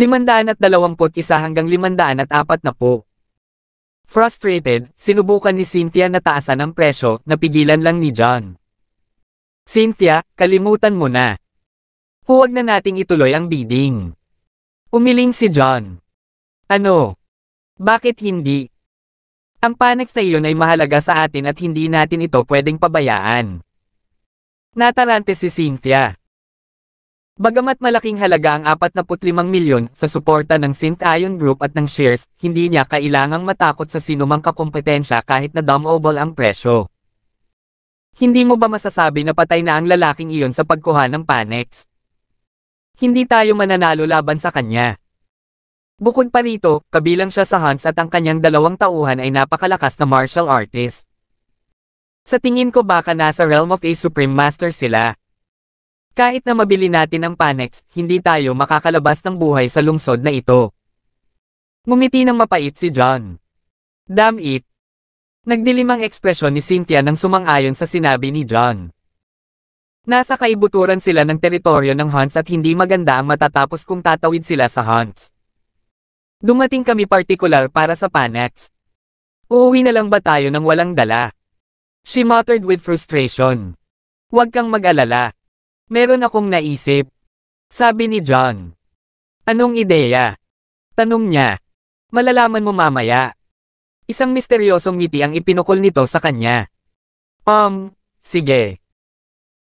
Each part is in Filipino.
Limandaan at dalawamput isa hanggang limandaan at apat na po. Frustrated, sinubukan ni Cynthia na taasan ang presyo, napigilan lang ni John. Cynthia, kalimutan mo na. Huwag na nating ituloy ang bidding. Umiling si John. Ano? Bakit hindi? Ang panex na iyon ay mahalaga sa atin at hindi natin ito pwedeng pabayaan. Natarante si Cynthia. Bagamat malaking halaga ang 45 milyon sa suporta ng Sint Ion Group at ng shares, hindi niya kailangang matakot sa sinumang kakompetensya kahit na dumobol ang presyo. Hindi mo ba masasabi na patay na ang lalaking iyon sa pagkuha ng Panex? Hindi tayo mananalo laban sa kanya. Bukod pa rito, kabilang siya sa Hans at ang kanyang dalawang tauhan ay napakalakas na martial artist. Sa tingin ko baka nasa realm of a supreme master sila. Kahit na mabili natin ang Panex, hindi tayo makakalabas ng buhay sa lungsod na ito. Ngumiti ng mapait si John. Damn it! Nagdilim ang ekspresyon ni Cynthia nang sumang-ayon sa sinabi ni John. Nasa kaibuturan sila ng teritoryo ng Hunts at hindi maganda ang matatapos kung tatawid sila sa Hunts. Dumating kami partikular para sa Panex. Uuwi na lang ba tayo nang walang dala? She muttered with frustration. Huwag kang mag-alala. Meron akong naisip. Sabi ni John. Anong ideya? Tanong niya. Malalaman mo mamaya. Isang misteryosong ngiti ang ipinukol nito sa kanya. Um, sige.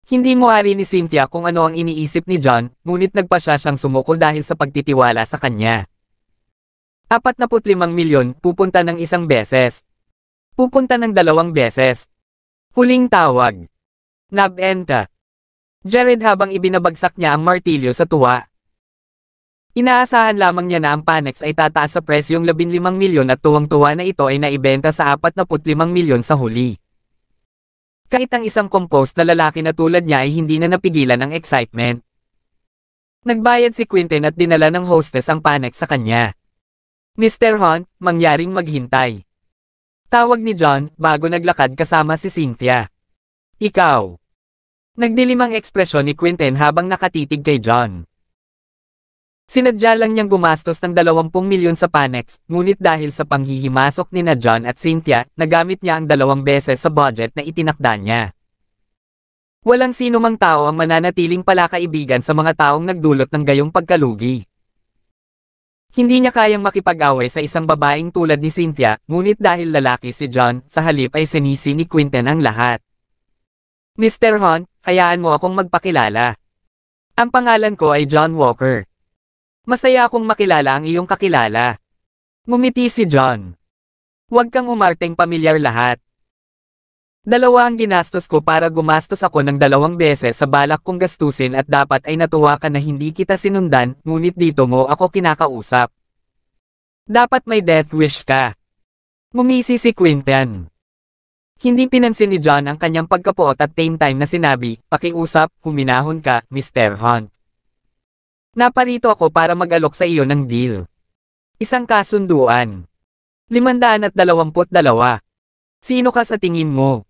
Hindi mo ari ni Cynthia kung ano ang iniisip ni John, ngunit nagpa siya siyang sumukol dahil sa pagtitiwala sa kanya. 45 milyon pupunta ng isang beses. Pupunta ng dalawang beses. Huling tawag. Nabenta. Jared habang ibinabagsak niya ang martilyo sa tuwa. Inaasahan lamang niya na ang Panex ay tataas sa presyong 15 milyon at tuwang-tuwa na ito ay naibenta sa 45 milyon sa huli. Kahit ang isang composed na lalaki na tulad niya ay hindi na napigilan ang excitement. Nagbayad si Quinten at dinala ng hostess ang Panex sa kanya. Mr. Hunt, mangyaring maghintay. Tawag ni John, bago naglakad kasama si Cynthia. Ikaw. Nagdilimang ekspresyon ni Quinten habang nakatitig kay John. Sinadya lang niyang gumastos ng 20 milyon sa Panex, ngunit dahil sa panghihimasok ni na John at Cynthia, nagamit niya ang dalawang beses sa budget na itinakda niya. Walang sino mang tao ang mananatiling palakaibigan sa mga taong nagdulot ng gayong pagkalugi. Hindi niya kayang makipag-away sa isang babaeng tulad ni Cynthia, ngunit dahil lalaki si John, sa halip ay sinisi ni Quinten ang lahat. Mr. Hunt, hayaan mo akong magpakilala. Ang pangalan ko ay John Walker. Masaya akong makilala ang iyong kakilala. Ngumiti si John. Huwag kang umarteng pamilyar lahat. Dalawa ang ginastos ko para gumastos ako ng dalawang beses sa balak kong gastusin at dapat ay natuwa ka na hindi kita sinundan, ngunit dito mo ako kinakausap. Dapat may death wish ka. Ngumisi si Quintian. Hindi pinansin ni John ang kanyang pagkapuot at same time na sinabi, pakiusap, huminahon ka, Mr. Hunt. Naparito ako para mag-alok sa iyo ng deal. Isang kasunduan. 522. Sino ka sa tingin mo?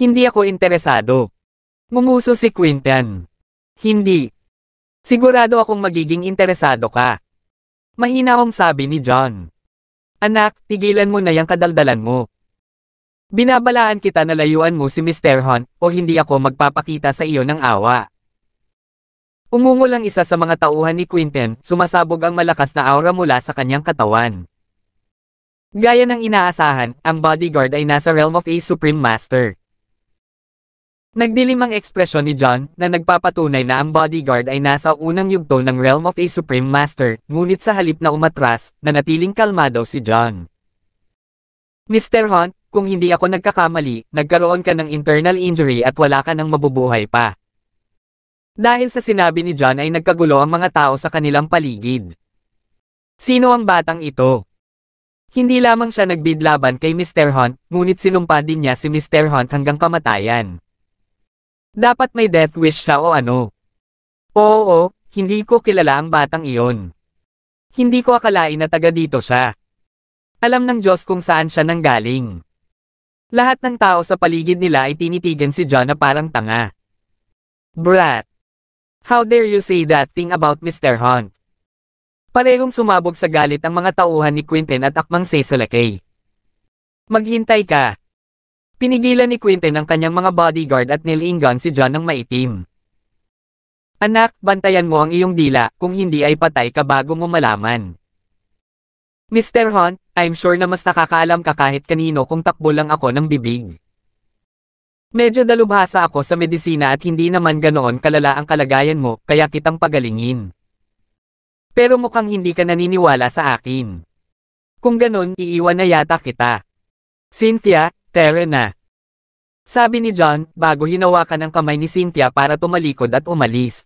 Hindi ako interesado. Ngumuso si Quintan. Hindi. Sigurado akong magiging interesado ka. Mahina akong sabi ni John. Anak, tigilan mo na yung kadaldalan mo. Binabalaan kita na layuan mo si Mr. Hunt o hindi ako magpapakita sa iyo ng awa. Umungo lang isa sa mga tauhan ni Quinten, sumasabog ang malakas na aura mula sa kanyang katawan. Gaya ng inaasahan, ang bodyguard ay nasa realm of a supreme master. Nagdilim ang ekspresyon ni John na nagpapatunay na ang bodyguard ay nasa unang yugto ng realm of a supreme master, ngunit sa halip na umatras, nanatiling kalmado si John. Mr. Hunt, kung hindi ako nagkakamali, nagkaroon ka ng internal injury at wala ka ng mabubuhay pa. Dahil sa sinabi ni John ay nagkagulo ang mga tao sa kanilang paligid. Sino ang batang ito? Hindi lamang siya nagbidlaban kay Mr. Hunt, ngunit sinumpa din niya si Mr. Hunt hanggang kamatayan. Dapat may death wish siya o ano. Oo, hindi ko kilala ang batang iyon. Hindi ko akalain na taga dito siya. Alam ng Diyos kung saan siya nanggaling. Lahat ng tao sa paligid nila ay tinitigan si John na parang tanga. Brat! How dare you say that thing about Mr. Hunt? Parehong sumabog sa galit ang mga tauhan ni Quentin at akmang Cecilakay. Maghintay ka! Pinigilan ni Quentin ang kanyang mga bodyguard at nilingan si John ng maitim. Anak, bantayan mo ang iyong dila, kung hindi ay patay ka bago mo malaman. Mr. Hunt, I'm sure na mas nakakaalam ka kahit kanino kung takbo lang ako ng bibig. Medyo dalubhasa ako sa medisina at hindi naman ganoon kalala ang kalagayan mo, kaya kitang pagalingin. Pero mukhang hindi ka naniniwala sa akin. Kung ganoon, iiwan na yata kita. Cynthia, tere na. Sabi ni John, bago hinawakan ang kamay ni Cynthia para tumalikod at umalis.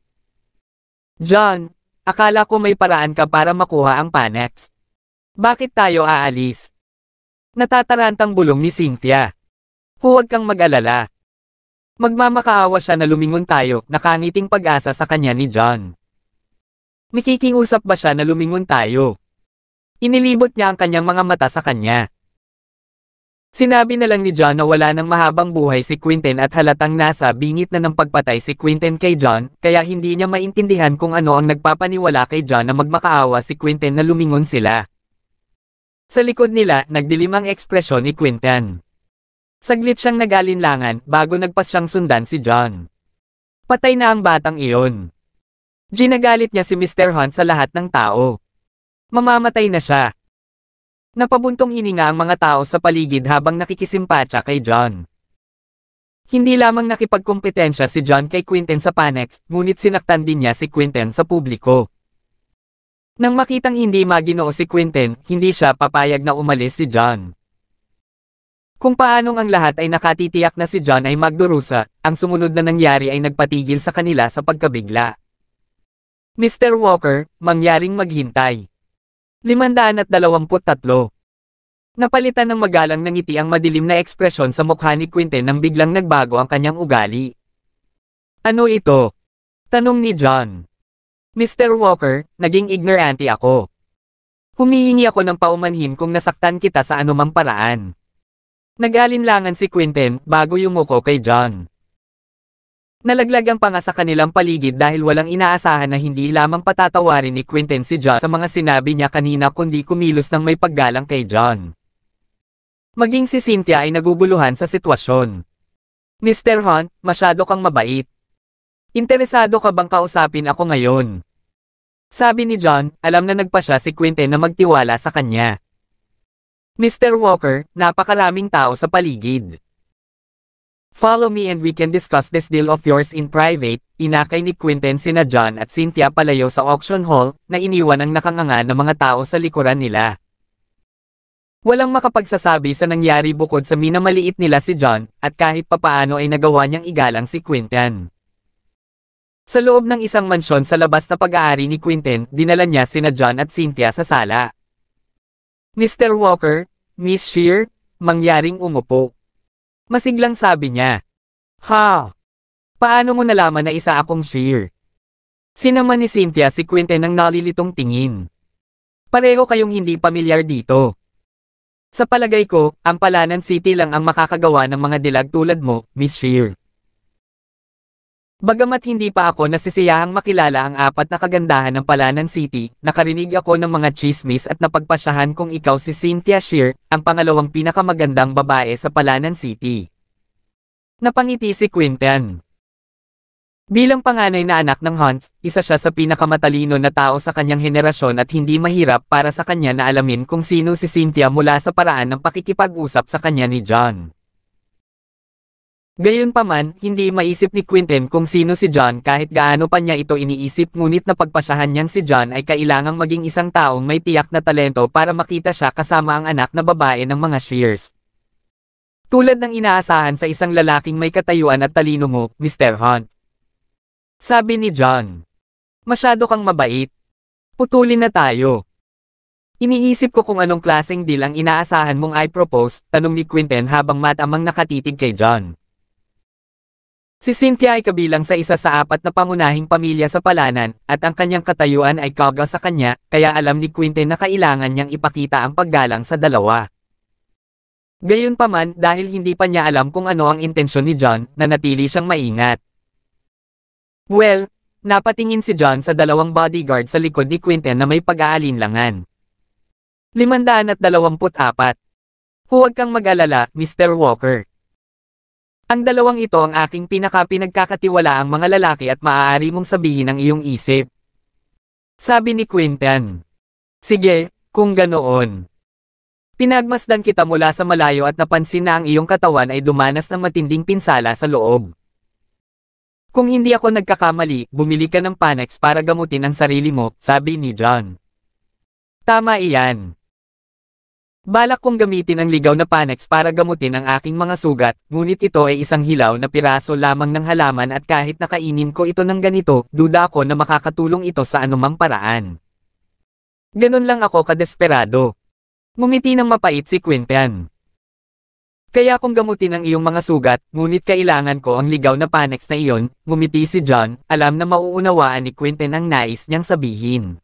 John, akala ko may paraan ka para makuha ang Panax. Bakit tayo aalis? Natatarantang bulong ni Cynthia. Huwag kang mag-alala. Magmamakaawa siya na lumingon tayo, nakangiting pag-asa sa kanya ni John. Nakikiusap ba siya na lumingon tayo? Inilibot niya ang kanyang mga mata sa kanya. Sinabi na lang ni John na wala ng mahabang buhay si Quentin at halatang nasa bingit na ng pagpatay si Quentin kay John, kaya hindi niya maintindihan kung ano ang nagpapaniwala kay John na magmakaawa si Quentin na lumingon sila. Sa likod nila, nagdilim ang ekspresyon ni Quintan. Saglit siyang nagalinlangan bago nagpas siyang sundan si John. Patay na ang batang iyon. Ginagalit niya si Mr. Hunt sa lahat ng tao. Mamamatay na siya. Napabuntong hininga ang mga tao sa paligid habang nakikisimpatsa kay John. Hindi lamang nakipagkompetensya si John kay Quinten sa Panex, ngunit sinaktan din niya si Quinten sa publiko. Nang makitang hindi maginoo si Quinten, hindi siya papayag na umalis si John. Kung paanong ang lahat ay nakatitiyak na si John ay magdurusa, ang sumunod na nangyari ay nagpatigil sa kanila sa pagkabigla. Mr. Walker, mangyaring maghintay. 523. Napalitan ng magalang ng ngiti ang madilim na ekspresyon sa mukha ni Quinten nang biglang nagbago ang kanyang ugali. Ano ito? Tanong ni John. Mr. Walker, naging ignorante ako. Humihingi ako ng paumanhin kung nasaktan kita sa anumang paraan. Nag-alinlangan si Quinten bago yumuko kay John. Nalaglag ang panga sa kanilang paligid dahil walang inaasahan na hindi lamang patatawarin ni Quinten si John sa mga sinabi niya kanina kundi kumilos ng may paggalang kay John. Maging si Cynthia ay naguguluhan sa sitwasyon. Mr. Hunt, masyado kang mabait. Interesado ka bang kausapin ako ngayon? Sabi ni John, alam na nagpa siya si Quinten na magtiwala sa kanya. Mr. Walker, napakaraming tao sa paligid. Follow me and we can discuss this deal of yours in private, inakay ni Quinten sina John at Cynthia palayo sa auction hall, na iniwan ang nakanganga ng mga tao sa likuran nila. Walang makapagsasabi sa nangyari bukod sa minamaliit nila si John, at kahit papaano ay nagawa niyang igalang si Quinten. Sa loob ng isang mansyon sa labas na pag-aari ni Quinten, dinala niya sina John at Cynthia sa sala. Mr. Walker, Miss Shear, mangyaring umupo. Masiglang sabi niya. Ha! Paano mo nalaman na isa akong Shear? Sinaman ni Cynthia si Quinten ng nalilitong tingin. Pareho kayong hindi pamilyar dito. Sa palagay ko, ang Palanan City lang ang makakagawa ng mga dilag tulad mo, Miss Shear. Bagamat hindi pa ako nasisiyahang makilala ang apat na kagandahan ng Palanan City, nakarinig ako ng mga chismis at napagpasyahan kung ikaw si Cynthia Shear, ang pangalawang pinakamagandang babae sa Palanan City. Napangiti si Quinten. Bilang panganay na anak ng Hans, isa siya sa pinakamatalino na tao sa kanyang henerasyon at hindi mahirap para sa kanya na alamin kung sino si Cynthia mula sa paraan ng pakikipag-usap sa kanya ni John. Gayunpaman, hindi maisip ni Quinten kung sino si John kahit gaano pa niya ito iniisip ngunit na napagpasyahan niyang si John ay kailangang maging isang taong may tiyak na talento para makita siya kasama ang anak na babae ng mga Shears. Tulad ng inaasahan sa isang lalaking may katayuan at talino mo, Mr. Hunt. Sabi ni John. Masyado kang mabait. Putulin na tayo. Iniisip ko kung anong klaseng deal ang inaasahan mong i-propose, tanong ni Quinten habang matamang nakatitig kay John. Si Cynthia ay kabilang sa isa sa apat na pangunahing pamilya sa Palanan, at ang kanyang katayuan ay kaga sa kanya, kaya alam ni Quinten na kailangan niyang ipakita ang paggalang sa dalawa. Gayunpaman, dahil hindi pa niya alam kung ano ang intensyon ni John, nanatili siyang maingat. Well, napatingin si John sa dalawang bodyguard sa likod ni Quinten na may pag-aalinlangan. 524 Huwag kang mag-alala, Mr. Walker. Ang dalawang ito ang aking pinaka pinagkakatiwala ang mga lalaki at maaari mong sabihin ang iyong isip. Sabi ni Quintan. Sige, kung ganoon. Pinagmasdan kita mula sa malayo at napansin na ang iyong katawan ay dumanas ng matinding pinsala sa loob. Kung hindi ako nagkakamali, bumili ka ng Panax para gamutin ang sarili mo, sabi ni John. Tama iyan. Balak kong gamitin ang ligaw na Panex para gamutin ang aking mga sugat, ngunit ito ay isang hilaw na piraso lamang ng halaman at kahit nakainin ko ito ng ganito, duda ako na makakatulong ito sa anumang paraan. Ganun lang ako kadesperado. Ngumiti ng mapait si Quintian. Kaya kung gamutin ang iyong mga sugat, ngunit kailangan ko ang ligaw na Panex na iyon, ngumiti si John, alam na mauunawaan ni Quinten ang nais niyang sabihin.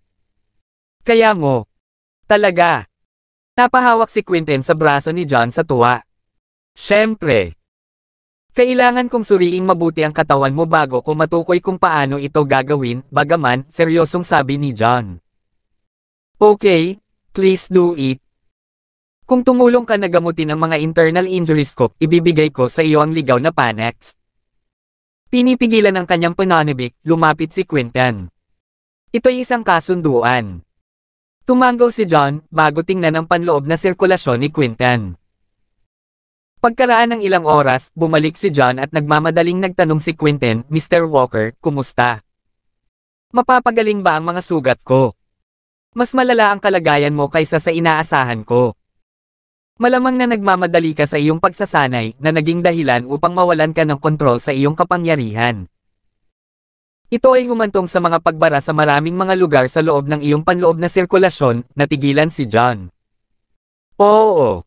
Kaya mo. Talaga. Napahawak si Quinten sa braso ni John sa tuwa. Siyempre. Kailangan kong suriing mabuti ang katawan mo bago ko matukoy kung paano ito gagawin, bagaman, seryosong sabi ni John. Okay, please do it. Kung tumulong ka na gamutin ang mga internal injuries ko, ibibigay ko sa iyo ang ligaw na panex. Pinipigilan ng kanyang pananibik, lumapit si Quinten. Ito'y isang kasunduan. Tumanggaw si John, bago tingnan ang panloob na sirkulasyon ni Quintan. Pagkaraan ng ilang oras, bumalik si John at nagmamadaling nagtanong si Quintan, Mr. Walker, kumusta? Mapapagaling ba ang mga sugat ko? Mas malala ang kalagayan mo kaysa sa inaasahan ko. Malamang na nagmamadali ka sa iyong pagsasanay na naging dahilan upang mawalan ka ng kontrol sa iyong kapangyarihan. Ito ay humantong sa mga pagbara sa maraming mga lugar sa loob ng iyong panloob na sirkulasyon, natigilan si John. Oo.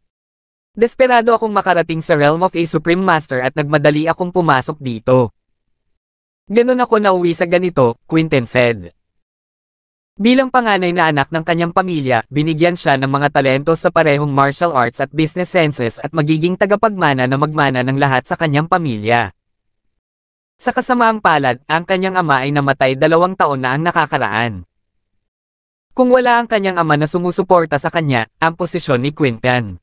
Desperado akong makarating sa realm of a Supreme Master at nagmadali akong pumasok dito. Ganun ako nauwi sa ganito, Quinten said. Bilang panganay na anak ng kanyang pamilya, binigyan siya ng mga talento sa parehong martial arts at business senses at magiging tagapagmana na magmana ng lahat sa kanyang pamilya. Sa kasamaang palad, ang kanyang ama ay namatay dalawang taon na ang nakakaraan. Kung wala ang kanyang ama na sumusuporta sa kanya, ang posisyon ni Quintan.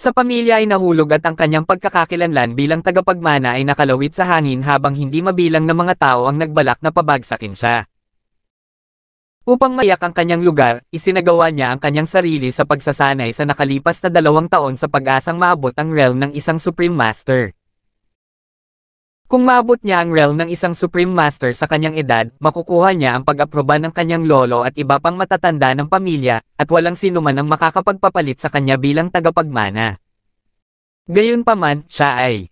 Sa pamilya ay nahulog at ang kanyang pagkakakilanlan bilang tagapagmana ay nakalawit sa hangin habang hindi mabilang na mga tao ang nagbalak na pabagsakin siya. Upang mayak ang kanyang lugar, isinagawa niya ang kanyang sarili sa pagsasanay sa nakalipas na dalawang taon sa pag-asang maabot ang realm ng isang Supreme Master. Kung maabot niya ang realm ng isang Supreme Master sa kanyang edad, makukuha niya ang pag-aproba ng kanyang lolo at iba pang matatanda ng pamilya, at walang sino man ang makakapagpapalit sa kanya bilang tagapagmana. Gayunpaman, siya ay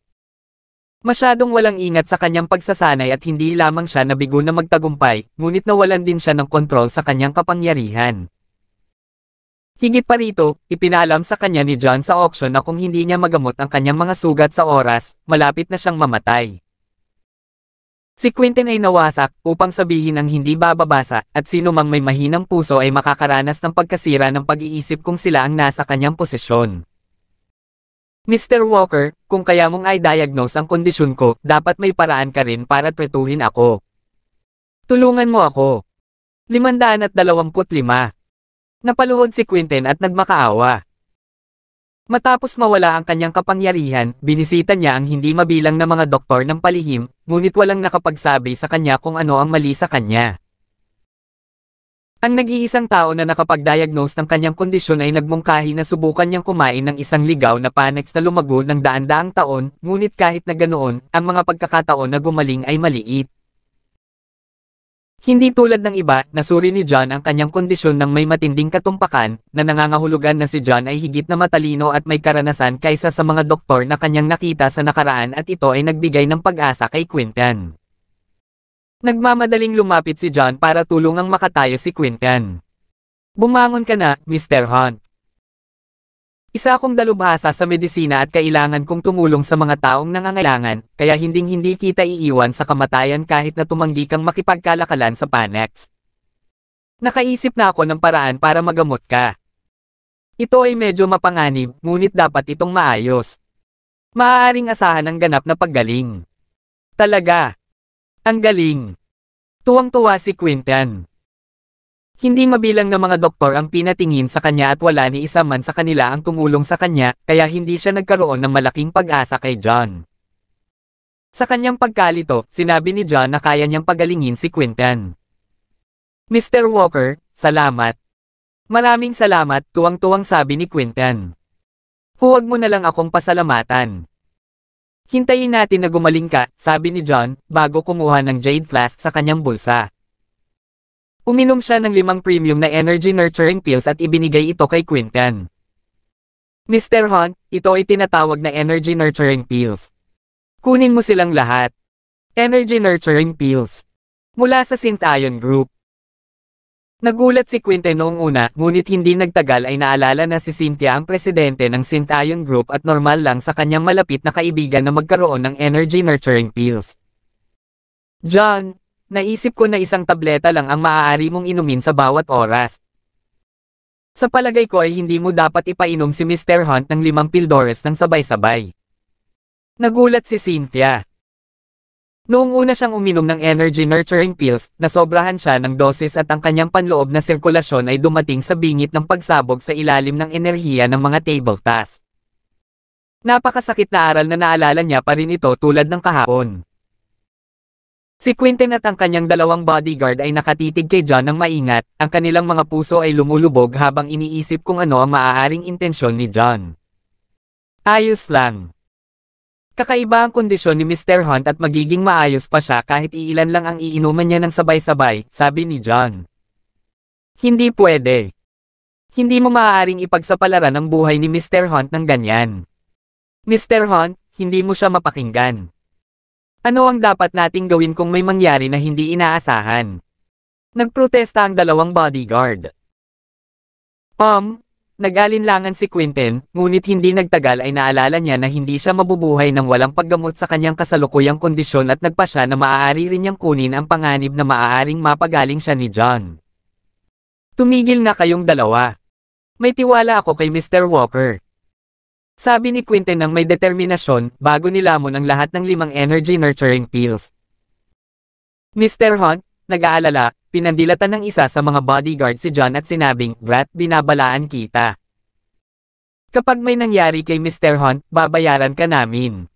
masyadong walang ingat sa kanyang pagsasanay at hindi lamang siya nabigo na magtagumpay, ngunit nawalan din siya ng kontrol sa kanyang kapangyarihan. Higit pa rito, ipinalam sa kanya ni John sa auction na kung hindi niya magamot ang kanyang mga sugat sa oras, malapit na siyang mamatay. Si Quentin ay nawasak upang sabihin ang hindi bababasa at sino mang may mahinang puso ay makakaranas ng pagkasira ng pag-iisip kung sila ang nasa kanyang posisyon. Mr. Walker, kung kaya mong ay diagnose ang kondisyon ko, dapat may paraan ka rin para tretuhin ako. Tulungan mo ako. 525. Napaluhod si Quentin at nagmakaawa. Matapos mawala ang kanyang kapangyarihan, binisita niya ang hindi mabilang na mga doktor ng palihim, ngunit walang nakapagsabi sa kanya kung ano ang mali sa kanya. Ang nag-iisang tao na nakapag-diagnose ng kanyang kondisyon ay nagmungkahi na subukan niyang kumain ng isang ligaw na panex na lumago ng daan-daang taon, ngunit kahit na ganoon, ang mga pagkakataon na gumaling ay maliit. Hindi tulad ng iba, nasuri ni John ang kanyang kondisyon ng may matinding katumpakan, na nangangahulugan na si John ay higit na matalino at may karanasan kaysa sa mga doktor na kanyang nakita sa nakaraan at ito ay nagbigay ng pag-asa kay Quintan. Nagmamadaling lumapit si John para tulungang makatayo si Quintan. Bumangon ka na, Mr. Hunt. Isa akong dalubhasa sa medisina at kailangan kong tumulong sa mga taong nangangailangan, kaya hinding-hindi kita iiwan sa kamatayan kahit na tumanggi kang makipagkalakalan sa Panex. Nakaisip na ako ng paraan para magamot ka. Ito ay medyo mapanganib, ngunit dapat itong maayos. Maaaring asahan ang ganap na paggaling. Talaga. Ang galing. Tuwang-tuwa si Quintan. Hindi mabilang na mga doktor ang pinatingin sa kanya at wala ni isa man sa kanila ang tumulong sa kanya, kaya hindi siya nagkaroon ng malaking pag-asa kay John. Sa kanyang pagkalito, sinabi ni John na kaya niyang pagalingin si Quintan. Mr. Walker, salamat. Maraming salamat, tuwang-tuwang sabi ni Quintan. Huwag mo na lang akong pasalamatan. Hintayin natin na gumaling ka, sabi ni John, bago kumuha ng jade flask sa kanyang bulsa. Uminom siya ng limang premium na energy nurturing pills at ibinigay ito kay Quintan. Mr. Hunt, ito ay tinatawag na energy nurturing pills. Kunin mo silang lahat. Energy nurturing pills. Mula sa Sintayon Group. Nagulat si Quinte noong una, ngunit hindi nagtagal ay naalala na si Cynthia ang presidente ng Sintayon Group at normal lang sa kanyang malapit na kaibigan na magkaroon ng energy nurturing pills. John, Naisip ko na isang tableta lang ang maaari mong inumin sa bawat oras. Sa palagay ko ay hindi mo dapat ipainom si Mr. Hunt ng limang pildores ng sabay-sabay. Nagulat si Cynthia. Noong una siyang uminom ng energy nurturing pills, nasobrahan siya ng dosis at ang kanyang panloob na sirkulasyon ay dumating sa bingit ng pagsabog sa ilalim ng enerhiya ng mga table tasks. Napakasakit na aral na naalala niya pa rin ito tulad ng kahapon. Si Quinten at ang kanyang dalawang bodyguard ay nakatitig kay John ng maingat, ang kanilang mga puso ay lumulubog habang iniisip kung ano ang maaaring intensyon ni John. Ayos lang. Kakaiba ang kondisyon ni Mr. Hunt at magiging maayos pa siya kahit iilan lang ang iinuman niya ng sabay-sabay, sabi ni John. Hindi pwede. Hindi mo maaaring ipagsapalaran ang buhay ni Mr. Hunt ng ganyan. Mr. Hunt, hindi mo siya mapakinggan. Ano ang dapat nating gawin kung may mangyari na hindi inaasahan? Nagprotesta ang dalawang bodyguard. Um, nag-alinlangan si Quinten, ngunit hindi nagtagal ay naalala niya na hindi siya mabubuhay nang walang paggamot sa kanyang kasalukuyang kondisyon at nagpa siya na maaari rin niyang kunin ang panganib na maaaring mapagaling siya ni John. Tumigil na kayong dalawa. May tiwala ako kay Mr. Walker. Sabi ni Quinten ng may determinasyon, bago nilamon ang lahat ng limang energy nurturing pills. Mr. Hunt, nag-aalala, pinandilatan ng isa sa mga bodyguard si John at sinabing, Brat, binabalaan kita. Kapag may nangyari kay Mr. Hunt, babayaran ka namin.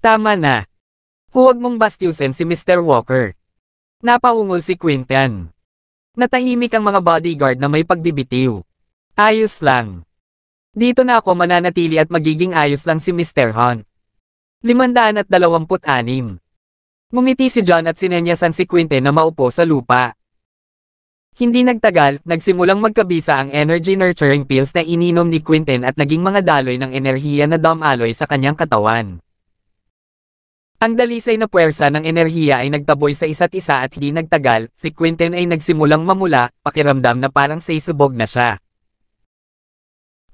Tama na. Huwag mong bastusin si Mr. Walker. Napaungol si Quinten. Natahimik ang mga bodyguard na may pagbibitiw. Ayos lang. Dito na ako mananatili at magiging ayos lang si Mr. Hunt. 526. Ngumiti si John at sinenyasan si Quinte na maupo sa lupa. Hindi nagtagal, nagsimulang magkabisa ang energy nurturing pills na ininom ni Quinten at naging mga daloy ng enerhiya na alloy sa kanyang katawan. Ang dalisay na puwersa ng enerhiya ay nagtaboy sa isa't isa at hindi nagtagal, si Quinten ay nagsimulang mamula, pakiramdam na parang sasubog na siya.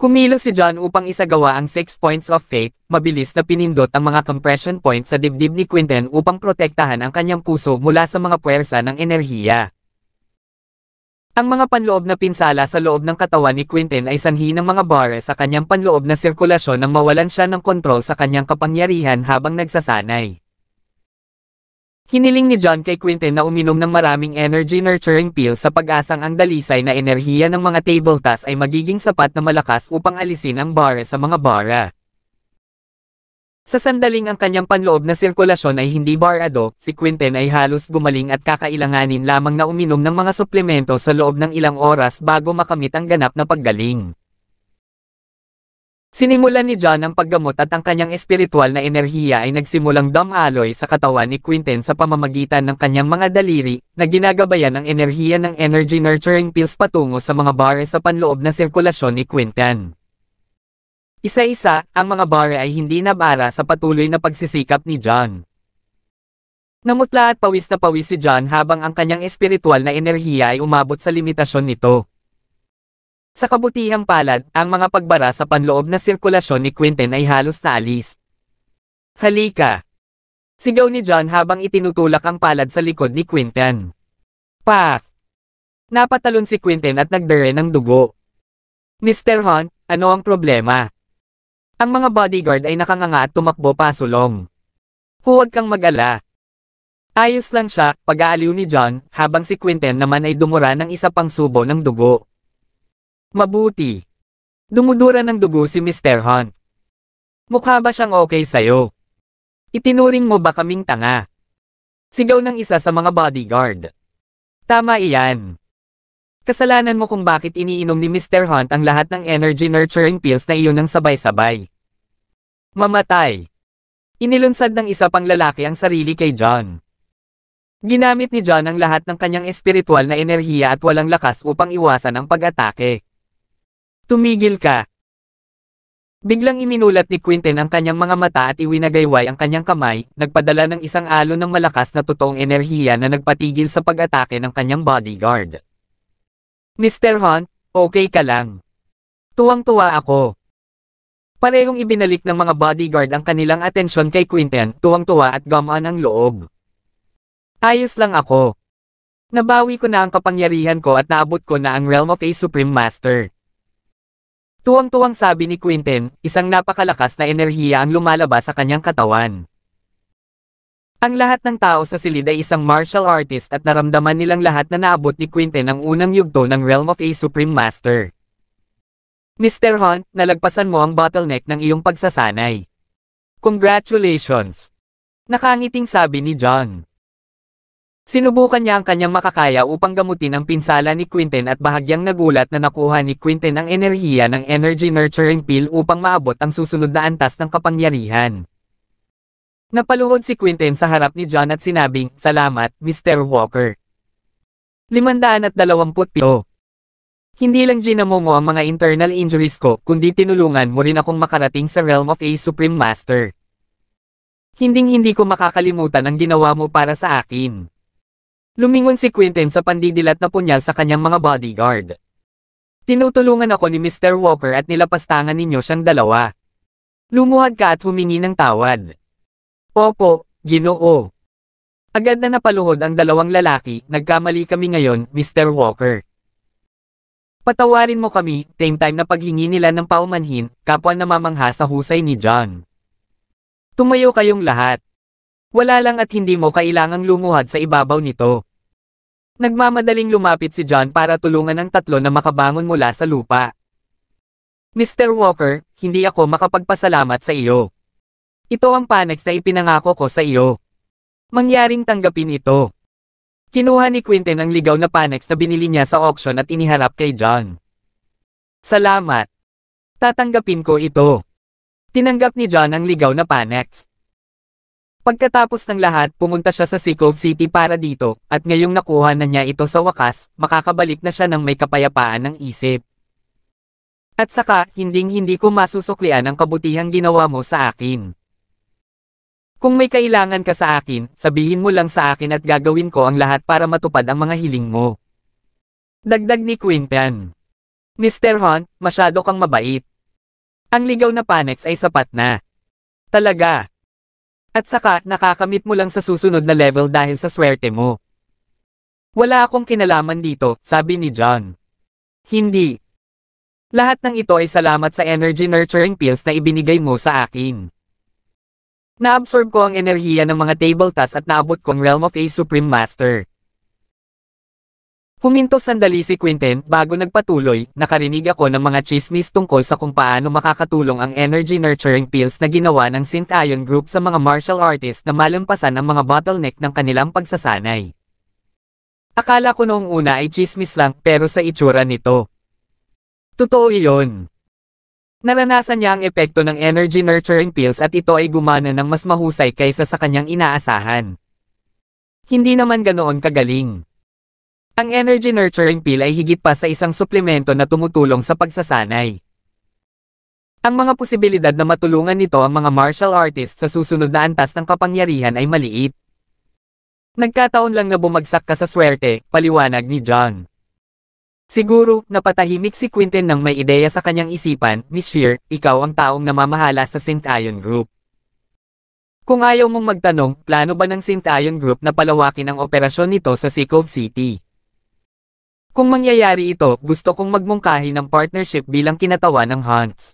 Kumilos si John upang isagawa ang 6 points of faith, mabilis na pinindot ang mga compression points sa dibdib ni Quinten upang protektahan ang kanyang puso mula sa mga puwersa ng enerhiya. Ang mga panloob na pinsala sa loob ng katawan ni Quinten ay sanhi ng mga bar sa kanyang panloob na sirkulasyon nang mawalan siya ng kontrol sa kanyang kapangyarihan habang nagsasanay. Hiniling ni John kay Quinten na uminom ng maraming energy nurturing pill sa pag-asang ang dalisay na enerhiya ng mga table tas ay magiging sapat na malakas upang alisin ang bara sa mga bara. Sa sandaling ang kanyang panloob na sirkulasyon ay hindi barado, si Quinten ay halos gumaling at kakailanganin lamang na uminom ng mga suplemento sa loob ng ilang oras bago makamit ang ganap na paggaling. Sinimulan ni John ang paggamot at ang kanyang espiritual na enerhiya ay nagsimulang damaloy sa katawan ni Quinten sa pamamagitan ng kanyang mga daliri na ginagabayan ang enerhiya ng energy nurturing pills patungo sa mga bare sa panloob na sirkulasyon ni Quinten. Isa-isa, ang mga bare ay hindi nabara sa patuloy na pagsisikap ni John. Namutla at pawis na pawis si John habang ang kanyang espiritual na enerhiya ay umabot sa limitasyon nito. Sa kabutihang palad, ang mga pagbara sa panloob na sirkulasyon ni Quinten ay halos naalis. Halika! Sigaw ni John habang itinutulak ang palad sa likod ni Quinten. Path! Napatalon si Quinten at nagdere ng dugo. Mr. Hunt, ano ang problema? Ang mga bodyguard ay nakanganga at tumakbo pasulong. Huwag kang mag-ala, Ayos lang siya, pag-aaliw ni John, habang si Quinten naman ay dumura ng isa pang subo ng dugo. Mabuti. Dumudura ng dugo si Mr. Hunt. Mukha ba siyang okay sa'yo? Itinuring mo ba kaming tanga? Sigaw ng isa sa mga bodyguard. Tama iyan. Kasalanan mo kung bakit iniinom ni Mr. Hunt ang lahat ng energy nurturing pills na iyon ng sabay-sabay. Mamatay. Inilunsad ng isa pang lalaki ang sarili kay John. Ginamit ni John ang lahat ng kanyang espiritual na enerhiya at walang lakas upang iwasan ang pag-atake. Tumigil ka! Biglang iminulat ni Quinten ang kanyang mga mata at iwinagayway ang kanyang kamay, nagpadala ng isang alon ng malakas na totoong enerhiya na nagpatigil sa pag-atake ng kanyang bodyguard. Mr. Hunt, okay ka lang. Tuwang-tuwa ako. Parehong ibinalik ng mga bodyguard ang kanilang atensyon kay Quinten, tuwang-tuwa at gamaan ang loob. Ayos lang ako. Nabawi ko na ang kapangyarihan ko at naabot ko na ang realm of a Supreme Master. Tuwang-tuwang sabi ni Quinten, isang napakalakas na enerhiya ang lumalabas sa kanyang katawan. Ang lahat ng tao sa silid ay isang martial artist at naramdaman nilang lahat na naabot ni Quinten ang unang yugto ng Realm of a Supreme Master. Mr. Hunt, nalagpasan mo ang bottleneck ng iyong pagsasanay. Congratulations! Nakangiting sabi ni John. Sinubukan niya ang kanyang makakaya upang gamutin ang pinsala ni Quinten at bahagyang nagulat na nakuha ni Quinten ang enerhiya ng Energy Nurturing Pill upang maabot ang susunod na antas ng kapangyarihan. Napaluhod si Quinten sa harap ni John at sinabing, Salamat, Mr. Walker. 527 Hindi lang ginamomo ang mga internal injuries ko, kundi tinulungan mo rin akong makarating sa realm of a Supreme Master. Hinding-hindi ko makakalimutan ang ginawa mo para sa akin. Lumingon si Quinten sa pandidilat na punyal sa kanyang mga bodyguard. Tinutulungan ako ni Mr. Walker at nilapastangan ninyo siyang dalawa. Lumuhad ka at humingi ng tawad. Opo, ginoo. Agad na napaluhod ang dalawang lalaki, nagkamali kami ngayon, Mr. Walker. Patawarin mo kami, same time na paghingi nila ng paumanhin, kapwa namamangha sa husay ni John. Tumayo kayong lahat. Wala lang at hindi mo kailangang lumuhad sa ibabaw nito. Nagmamadaling lumapit si John para tulungan ang tatlo na makabangon mula sa lupa. Mr. Walker, hindi ako makapagpasalamat sa iyo. Ito ang panax na ipinangako ko sa iyo. Mangyaring tanggapin ito. Kinuha ni Quinten ang ligaw na panax na binili niya sa auction at iniharap kay John. Salamat. Tatanggapin ko ito. Tinanggap ni John ang ligaw na panax. Pagkatapos ng lahat, pumunta siya sa Sikov City para dito, at ngayong nakuha na niya ito sa wakas, makakabalik na siya ng may kapayapaan ng isip. At saka, hinding-hindi ko masusuklian ang kabutihang ginawa mo sa akin. Kung may kailangan ka sa akin, sabihin mo lang sa akin at gagawin ko ang lahat para matupad ang mga hiling mo. Dagdag ni Quintan. Mr. Hunt, masyado kang mabait. Ang ligaw na panets ay sapat na. Talaga. At saka, nakakamit mo lang sa susunod na level dahil sa swerte mo. Wala akong kinalaman dito, sabi ni John. Hindi. Lahat ng ito ay salamat sa energy nurturing pills na ibinigay mo sa akin. Naabsorb ko ang enerhiya ng mga table tasks at naabot kong realm of a supreme master. Huminto sandali si Quinten bago nagpatuloy, nakarinig ako ng mga chismis tungkol sa kung paano makakatulong ang energy nurturing pills na ginawa ng Synth-Ion Group sa mga martial artists na malampasan ang mga bottleneck ng kanilang pagsasanay. Akala ko noong una ay chismis lang pero sa itsura nito. Totoo iyon. Naranasan niya ang epekto ng energy nurturing pills at ito ay gumana ng mas mahusay kaysa sa kanyang inaasahan. Hindi naman ganoon kagaling. Ang Energy Nurturing Pill ay higit pa sa isang suplemento na tumutulong sa pagsasanay. Ang mga posibilidad na matulungan nito ang mga martial artist sa susunod na antas ng kapangyarihan ay maliit. Nagkataon lang na bumagsak ka sa swerte, paliwanag ni John. Siguro, napatahimik si Quinten nang may ideya sa kanyang isipan, Miss Shear, ikaw ang taong namamahala sa St. Ion Group. Kung ayaw mong magtanong, plano ba ng St. Ion Group na palawakin ang operasyon nito sa Sikov City? Kung mangyayari ito, gusto kong magmungkahi ng partnership bilang kinatawan ng Hunts.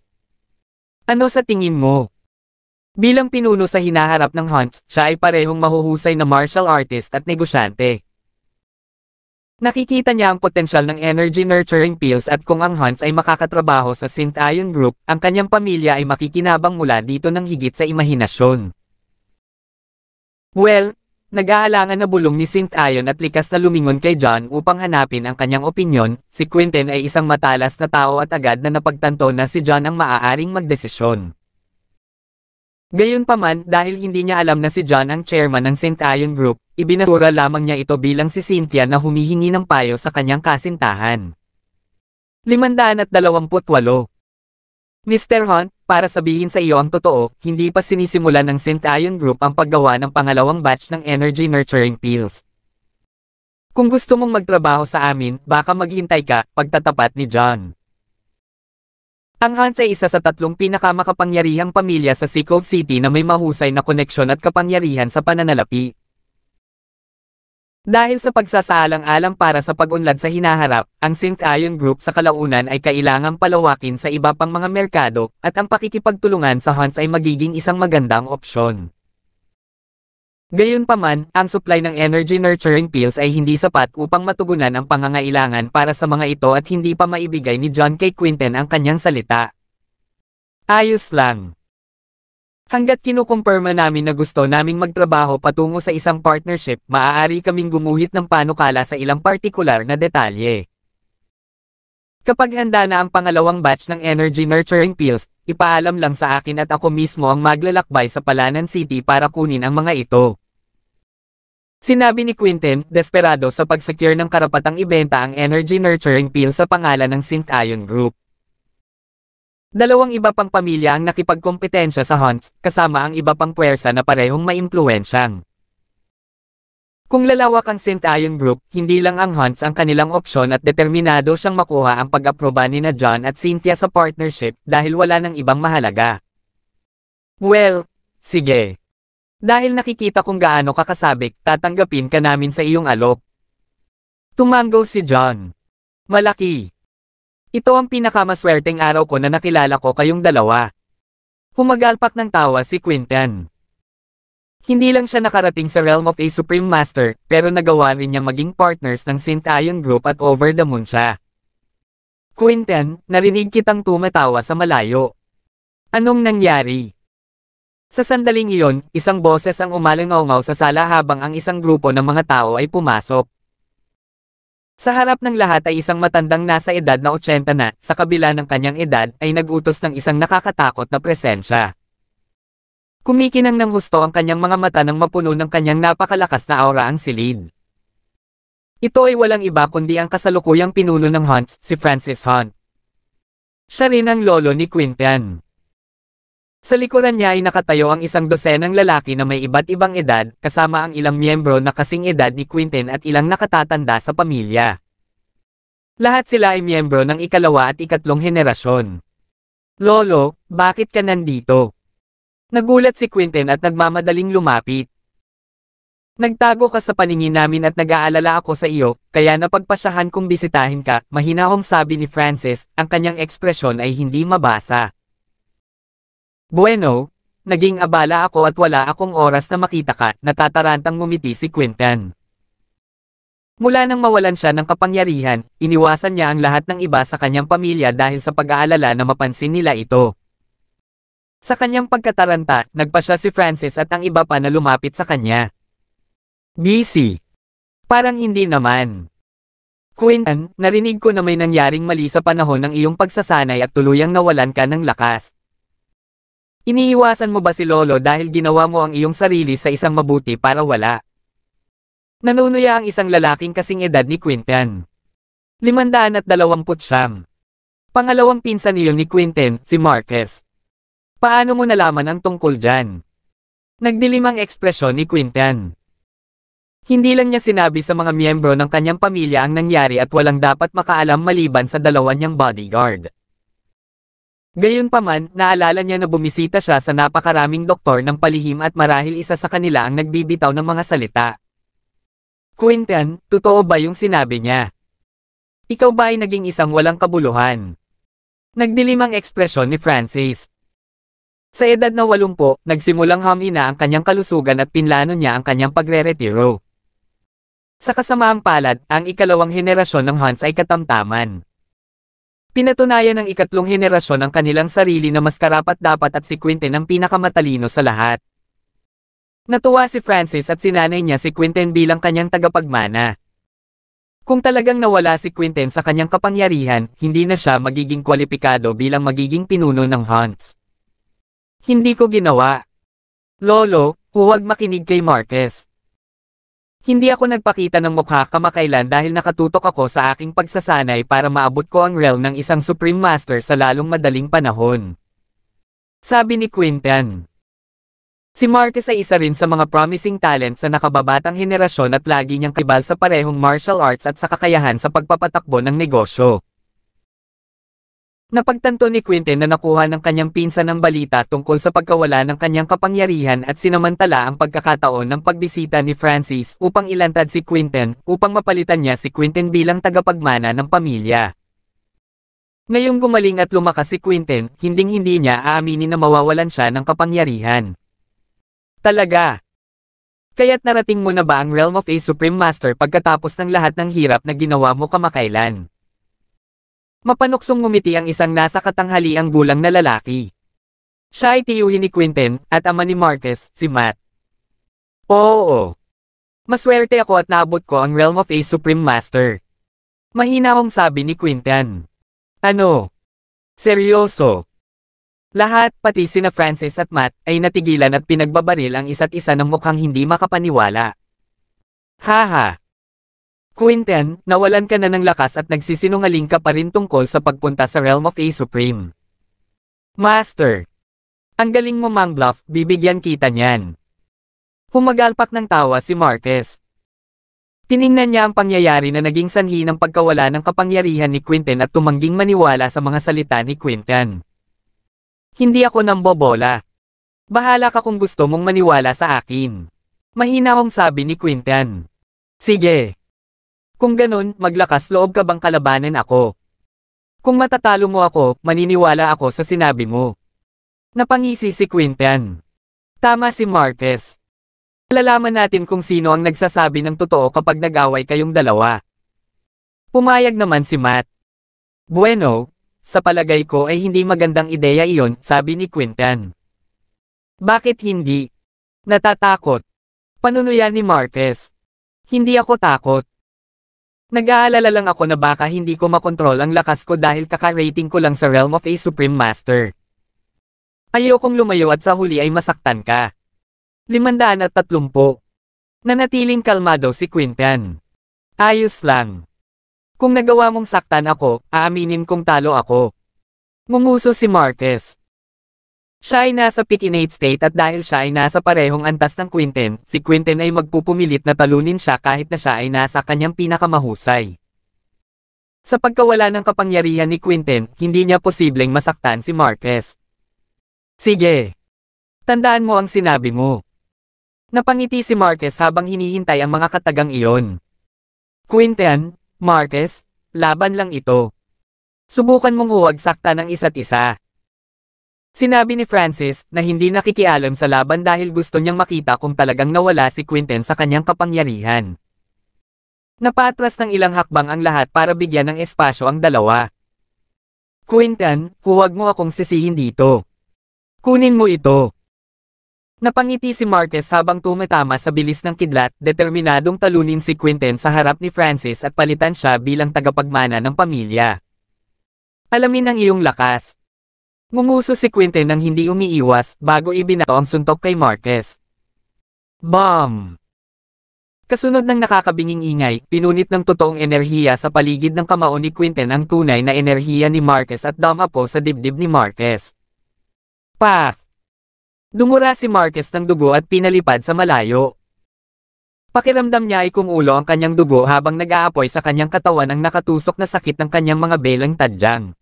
Ano sa tingin mo? Bilang pinuno sa hinaharap ng Hunts, siya ay parehong mahuhusay na martial artist at negosyante. Nakikita niya ang potensyal ng energy nurturing pills at kung ang Hunts ay makakatrabaho sa Synth Ion Group, ang kanyang pamilya ay makikinabang mula dito ng higit sa imahinasyon. Well, nag na bulong ni St. Ayon at likas na lumingon kay John upang hanapin ang kanyang opinyon, si Quentin ay isang matalas na tao at agad na napagtanto na si John ang maaaring magdesisyon. Gayunpaman, dahil hindi niya alam na si John ang chairman ng St. Ayon Group, ibinasura lamang niya ito bilang si Cynthia na humihingi ng payo sa kanyang kasintahan. 528 Mr. Hunt, para sabihin sa iyo ang totoo, hindi pa sinisimulan ng Synth-Ion Group ang paggawa ng pangalawang batch ng energy nurturing pills. Kung gusto mong magtrabaho sa amin, baka maghintay ka, pagtatapat ni John. Ang Hans ay isa sa tatlong pinakamakapangyarihang pamilya sa Sikog City na may mahusay na koneksyon at kapangyarihan sa pananalapi. Dahil sa pagsasalang alang para sa pag-unlad sa hinaharap, ang Synth-Ion Group sa kalaunan ay kailangang palawakin sa iba pang mga merkado, at ang pakikipagtulungan sa Hans ay magiging isang magandang opsyon. Gayunpaman, ang supply ng energy nurturing pills ay hindi sapat upang matugunan ang pangangailangan para sa mga ito at hindi pa maibigay ni John K. Quinten ang kanyang salita. Ayos lang. Hanggat kinukumpirma namin na gusto naming magtrabaho patungo sa isang partnership, maaari kaming gumuhit ng panukala sa ilang partikular na detalye. Kapag handa na ang pangalawang batch ng energy nurturing pills, ipaalam lang sa akin at ako mismo ang maglalakbay sa Palanan City para kunin ang mga ito. Sinabi ni Quinten, desperado sa pag-secure ng karapatang ibenta ang energy nurturing pill sa pangalan ng Sint Ion Group. Dalawang iba pang pamilya ang nakipagkompetensya sa Hunts, kasama ang iba pang puwersa na parehong maimpluwensyang. Kung lalawak ang St. Ion Group, hindi lang ang Hunts ang kanilang opsyon at determinado siyang makuha ang pag-aproba ni na John at Cynthia sa partnership dahil wala ng ibang mahalaga. Well, sige. Dahil nakikita kung gaano kakasabik, tatanggapin ka namin sa iyong alok. Tumango si John. Malaki. Ito ang pinakamaswerteng araw ko na nakilala ko kayong dalawa. Humagalpak ng tawa si Quintan. Hindi lang siya nakarating sa realm of a Supreme Master, pero nagawa rin niya maging partners ng Saint Ion Group at Over the Moon siya. Quinten, narinig kitang tumatawa sa malayo. Anong nangyari? Sa sandaling iyon, isang boses ang umalangaw sa sala habang ang isang grupo ng mga tao ay pumasok. Sa harap ng lahat ay isang matandang nasa edad na 80 na, sa kabila ng kanyang edad, ay nagutos ng isang nakakatakot na presensya. Kumikinang ng husto ang kanyang mga mata nang mapuno ng kanyang napakalakas na aura ang si silid. Ito ay walang iba kundi ang kasalukuyang pinuno ng Hunts, si Francis Hunt. Siya rin ang lolo ni Quintian. Sa likuran niya ay nakatayo ang isang dosenang lalaki na may iba't ibang edad, kasama ang ilang miyembro na kasing edad ni Quinten at ilang nakatatanda sa pamilya. Lahat sila ay miyembro ng ikalawa at ikatlong henerasyon. Lolo, bakit ka nandito? Nagulat si Quinten at nagmamadaling lumapit. Nagtago ka sa paningin namin at nag-aalala ako sa iyo, kaya napagpasyahan kong bisitahin ka, mahinahong sabi ni Francis, ang kanyang ekspresyon ay hindi mabasa. Bueno, naging abala ako at wala akong oras na makita ka, natatarantang ngumiti si Quintan. Mula nang mawalan siya ng kapangyarihan, iniwasan niya ang lahat ng iba sa kanyang pamilya dahil sa pag-aalala na mapansin nila ito. Sa kanyang pagkataranta, nagpa siya si Francis at ang iba pa na lumapit sa kanya. Busy. Parang hindi naman. Quintan, narinig ko na may nangyaring mali sa panahon ng iyong pagsasanay at tuluyang nawalan ka ng lakas. Iniiwasan mo ba si Lolo dahil ginawa mo ang iyong sarili sa isang mabuti para wala? Nanunuya ang isang lalaking kasing edad ni Quinten. 520 siyam. Pangalawang pinsan niyo ni Quinten, si Marquez. Paano mo nalaman ang tungkol dyan? Nagdilim ang ekspresyon ni Quinten. Hindi lang niya sinabi sa mga miyembro ng kanyang pamilya ang nangyari at walang dapat makaalam maliban sa dalawa niyang bodyguard. Gayunpaman, naalala niya na bumisita siya sa napakaraming doktor ng palihim at marahil isa sa kanila ang nagbibitaw ng mga salita. Quinten, totoo ba yung sinabi niya? Ikaw ba ay naging isang walang kabuluhan? Nagdilim ang ekspresyon ni Francis. Sa edad na walumpo, nagsimulang hamina ang kanyang kalusugan at pinlano niya ang kanyang pagre-retiro. Sa kasamaang palad, ang ikalawang henerasyon ng Hans ay katamtaman. Pinatunayan ng ikatlong henerasyon ang kanilang sarili na mas karapat-dapat at si Quentin ang pinakamatalino sa lahat. Natuwa si Francis at sinanay niya si Quentin bilang kanyang tagapagmana. Kung talagang nawala si Quentin sa kanyang kapangyarihan, hindi na siya magiging kwalipikado bilang magiging pinuno ng Hunts. Hindi ko ginawa. Lolo, huwag makinig kay Marquez. Hindi ako nagpakita ng mukha kamakailan dahil nakatutok ako sa aking pagsasanay para maabot ko ang realm ng isang Supreme Master sa lalong madaling panahon. Sabi ni Quintan. Si Marquez ay isa rin sa mga promising talent sa nakababatang henerasyon at lagi niyang kibal sa parehong martial arts at sa kakayahan sa pagpapatakbo ng negosyo. Napagtanto ni Quinten na nakuha ng kanyang pinsan ang balita tungkol sa pagkawala ng kanyang kapangyarihan at sinamantala ang pagkakataon ng pagbisita ni Francis upang ilantad si Quinten upang mapalitan niya si Quinten bilang tagapagmana ng pamilya. Ngayong gumaling at lumakas si Quinten, hinding-hindi niya aaminin na mawawalan siya ng kapangyarihan. Talaga! Kaya't narating mo na ba ang realm of a Supreme Master pagkatapos ng lahat ng hirap na ginawa mo kamakailan? Mapanuksong ngumiti ang isang nasa katanghaliang gulang na lalaki. Siya ay tiyuhin ni Quinten, at ama ni Marquez, si Matt. Oo. Maswerte ako at naabot ko ang realm of a Supreme Master. Mahina akong sabi ni Quinten. Ano? Seryoso. Lahat, pati sina Francis at Matt, ay natigilan at pinagbabaril ang isa't isa ng mukhang hindi makapaniwala. Haha. Quinten, nawalan ka na ng lakas at nagsisinungaling ka pa rin tungkol sa pagpunta sa Realm of A Supreme. Master. Ang galing mo Mang Bluff, bibigyan kita niyan. Humagalpak ng tawa si Marquez. Tiningnan niya ang pangyayari na naging sanhi ng pagkawala ng kapangyarihan ni Quinten at tumangging maniwala sa mga salita ni Quinten. Hindi ako nang bobola. Bahala ka kung gusto mong maniwala sa akin. Mahina kong sabi ni Quinten. Sige, kung ganun, maglakas loob ka bang kalabanin ako? Kung matatalo mo ako, maniniwala ako sa sinabi mo. Napangisi si Quintian. Tama si Marquez. Lalaman natin kung sino ang nagsasabi ng totoo kapag nag-away kayong dalawa. Pumayag naman si Matt. Bueno, sa palagay ko ay hindi magandang ideya iyon, sabi ni Quintan. Bakit hindi? Natatakot. Panunuyan ni Marquez. Hindi ako takot. Nag-aalala lang ako na baka hindi ko makontrol ang lakas ko dahil kaka-rating ko lang sa realm of a Supreme Master. Ayokong lumayo at sa huli ay masaktan ka. 530. Nanatiling kalmado si Quintian. Ayos lang. Kung nagawa mong saktan ako, aaminin kong talo ako. Ngumuso si Marquez. Siya ay nasa pitinate state at dahil siya ay nasa parehong antas ng Quinten, si Quinten ay magpupumilit na talunin siya kahit na siya ay nasa kanyang pinakamahusay. Sa pagkawala ng kapangyarihan ni Quinten, hindi niya posibleng masaktan si Marquez. Sige. Tandaan mo ang sinabi mo. Napangiti si Marquez habang hinihintay ang mga katagang iyon. Quinten, Marquez, laban lang ito. Subukan mong huwag sakta ng isa't isa. Sinabi ni Francis na hindi nakikialam sa laban dahil gusto niyang makita kung talagang nawala si Quinten sa kanyang kapangyarihan. Napatras ng ilang hakbang ang lahat para bigyan ng espasyo ang dalawa. Quinten, huwag mo akong sisihin dito. Kunin mo ito. Napangiti si Marquez habang tumatama sa bilis ng kidlat, determinadong talunin si Quinten sa harap ni Francis at palitan siya bilang tagapagmana ng pamilya. Alamin ang iyong lakas, Ngumuso si Quinte nang hindi umiiwas bago ibinato ang suntok kay Marquez. Bomb! Kasunod ng nakakabinging ingay, pinunit ng totoong enerhiya sa paligid ng kamao ni Quinten ang tunay na enerhiya ni Marquez at damapo sa dibdib ni Marquez. Path! Dumura si Marquez ng dugo at pinalipad sa malayo. Pakiramdam niya ay kumulo ang kanyang dugo habang nag-aapoy sa kanyang katawan ang nakatusok na sakit ng kanyang mga belang tadyang.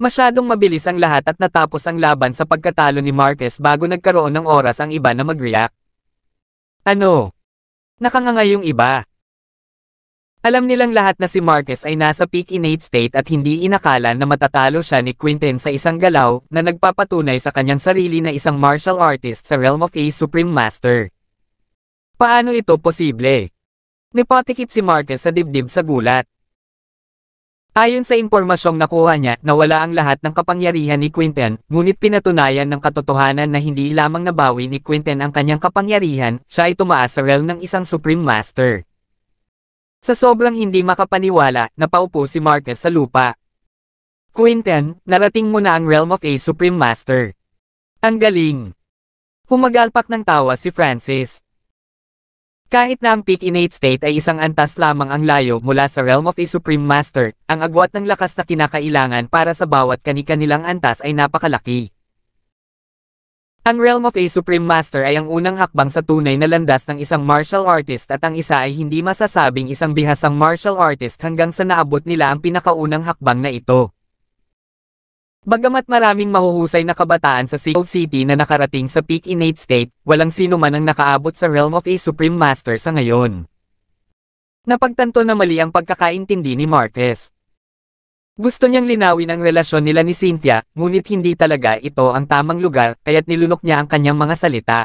Masyadong mabilis ang lahat at natapos ang laban sa pagkatalo ni Marquez bago nagkaroon ng oras ang iba na mag-react. Ano? Nakanganga yung iba. Alam nilang lahat na si Marquez ay nasa peak innate state at hindi inakala na matatalo siya ni Quinten sa isang galaw na nagpapatunay sa kanyang sarili na isang martial artist sa realm of a supreme master. Paano ito posible? Nipatikip si Marquez sa dibdib sa gulat. Ayon sa impormasyong nakuha niya, nawala ang lahat ng kapangyarihan ni Quinten, ngunit pinatunayan ng katotohanan na hindi lamang nabawi ni Quinten ang kanyang kapangyarihan, siya ay tumaas sa realm ng isang Supreme Master. Sa sobrang hindi makapaniwala, napaupo si Marcus sa lupa. Quinten, narating mo na ang realm of a Supreme Master. Ang galing! Humagalpak ng tawa si Francis. Kahit na ang peak innate state ay isang antas lamang ang layo mula sa realm of a supreme master, ang agwat ng lakas na kinakailangan para sa bawat kani-kanilang antas ay napakalaki. Ang realm of a supreme master ay ang unang hakbang sa tunay na landas ng isang martial artist at ang isa ay hindi masasabing isang bihasang martial artist hanggang sa naabot nila ang pinakaunang hakbang na ito. Bagamat maraming mahuhusay na kabataan sa Seoul City na nakarating sa peak innate state, walang sino man ang nakaabot sa realm of a Supreme Master sa ngayon. Napagtanto na mali ang pagkakaintindi ni Marquez. Gusto niyang linawin ang relasyon nila ni Cynthia, ngunit hindi talaga ito ang tamang lugar kaya't nilunok niya ang kanyang mga salita.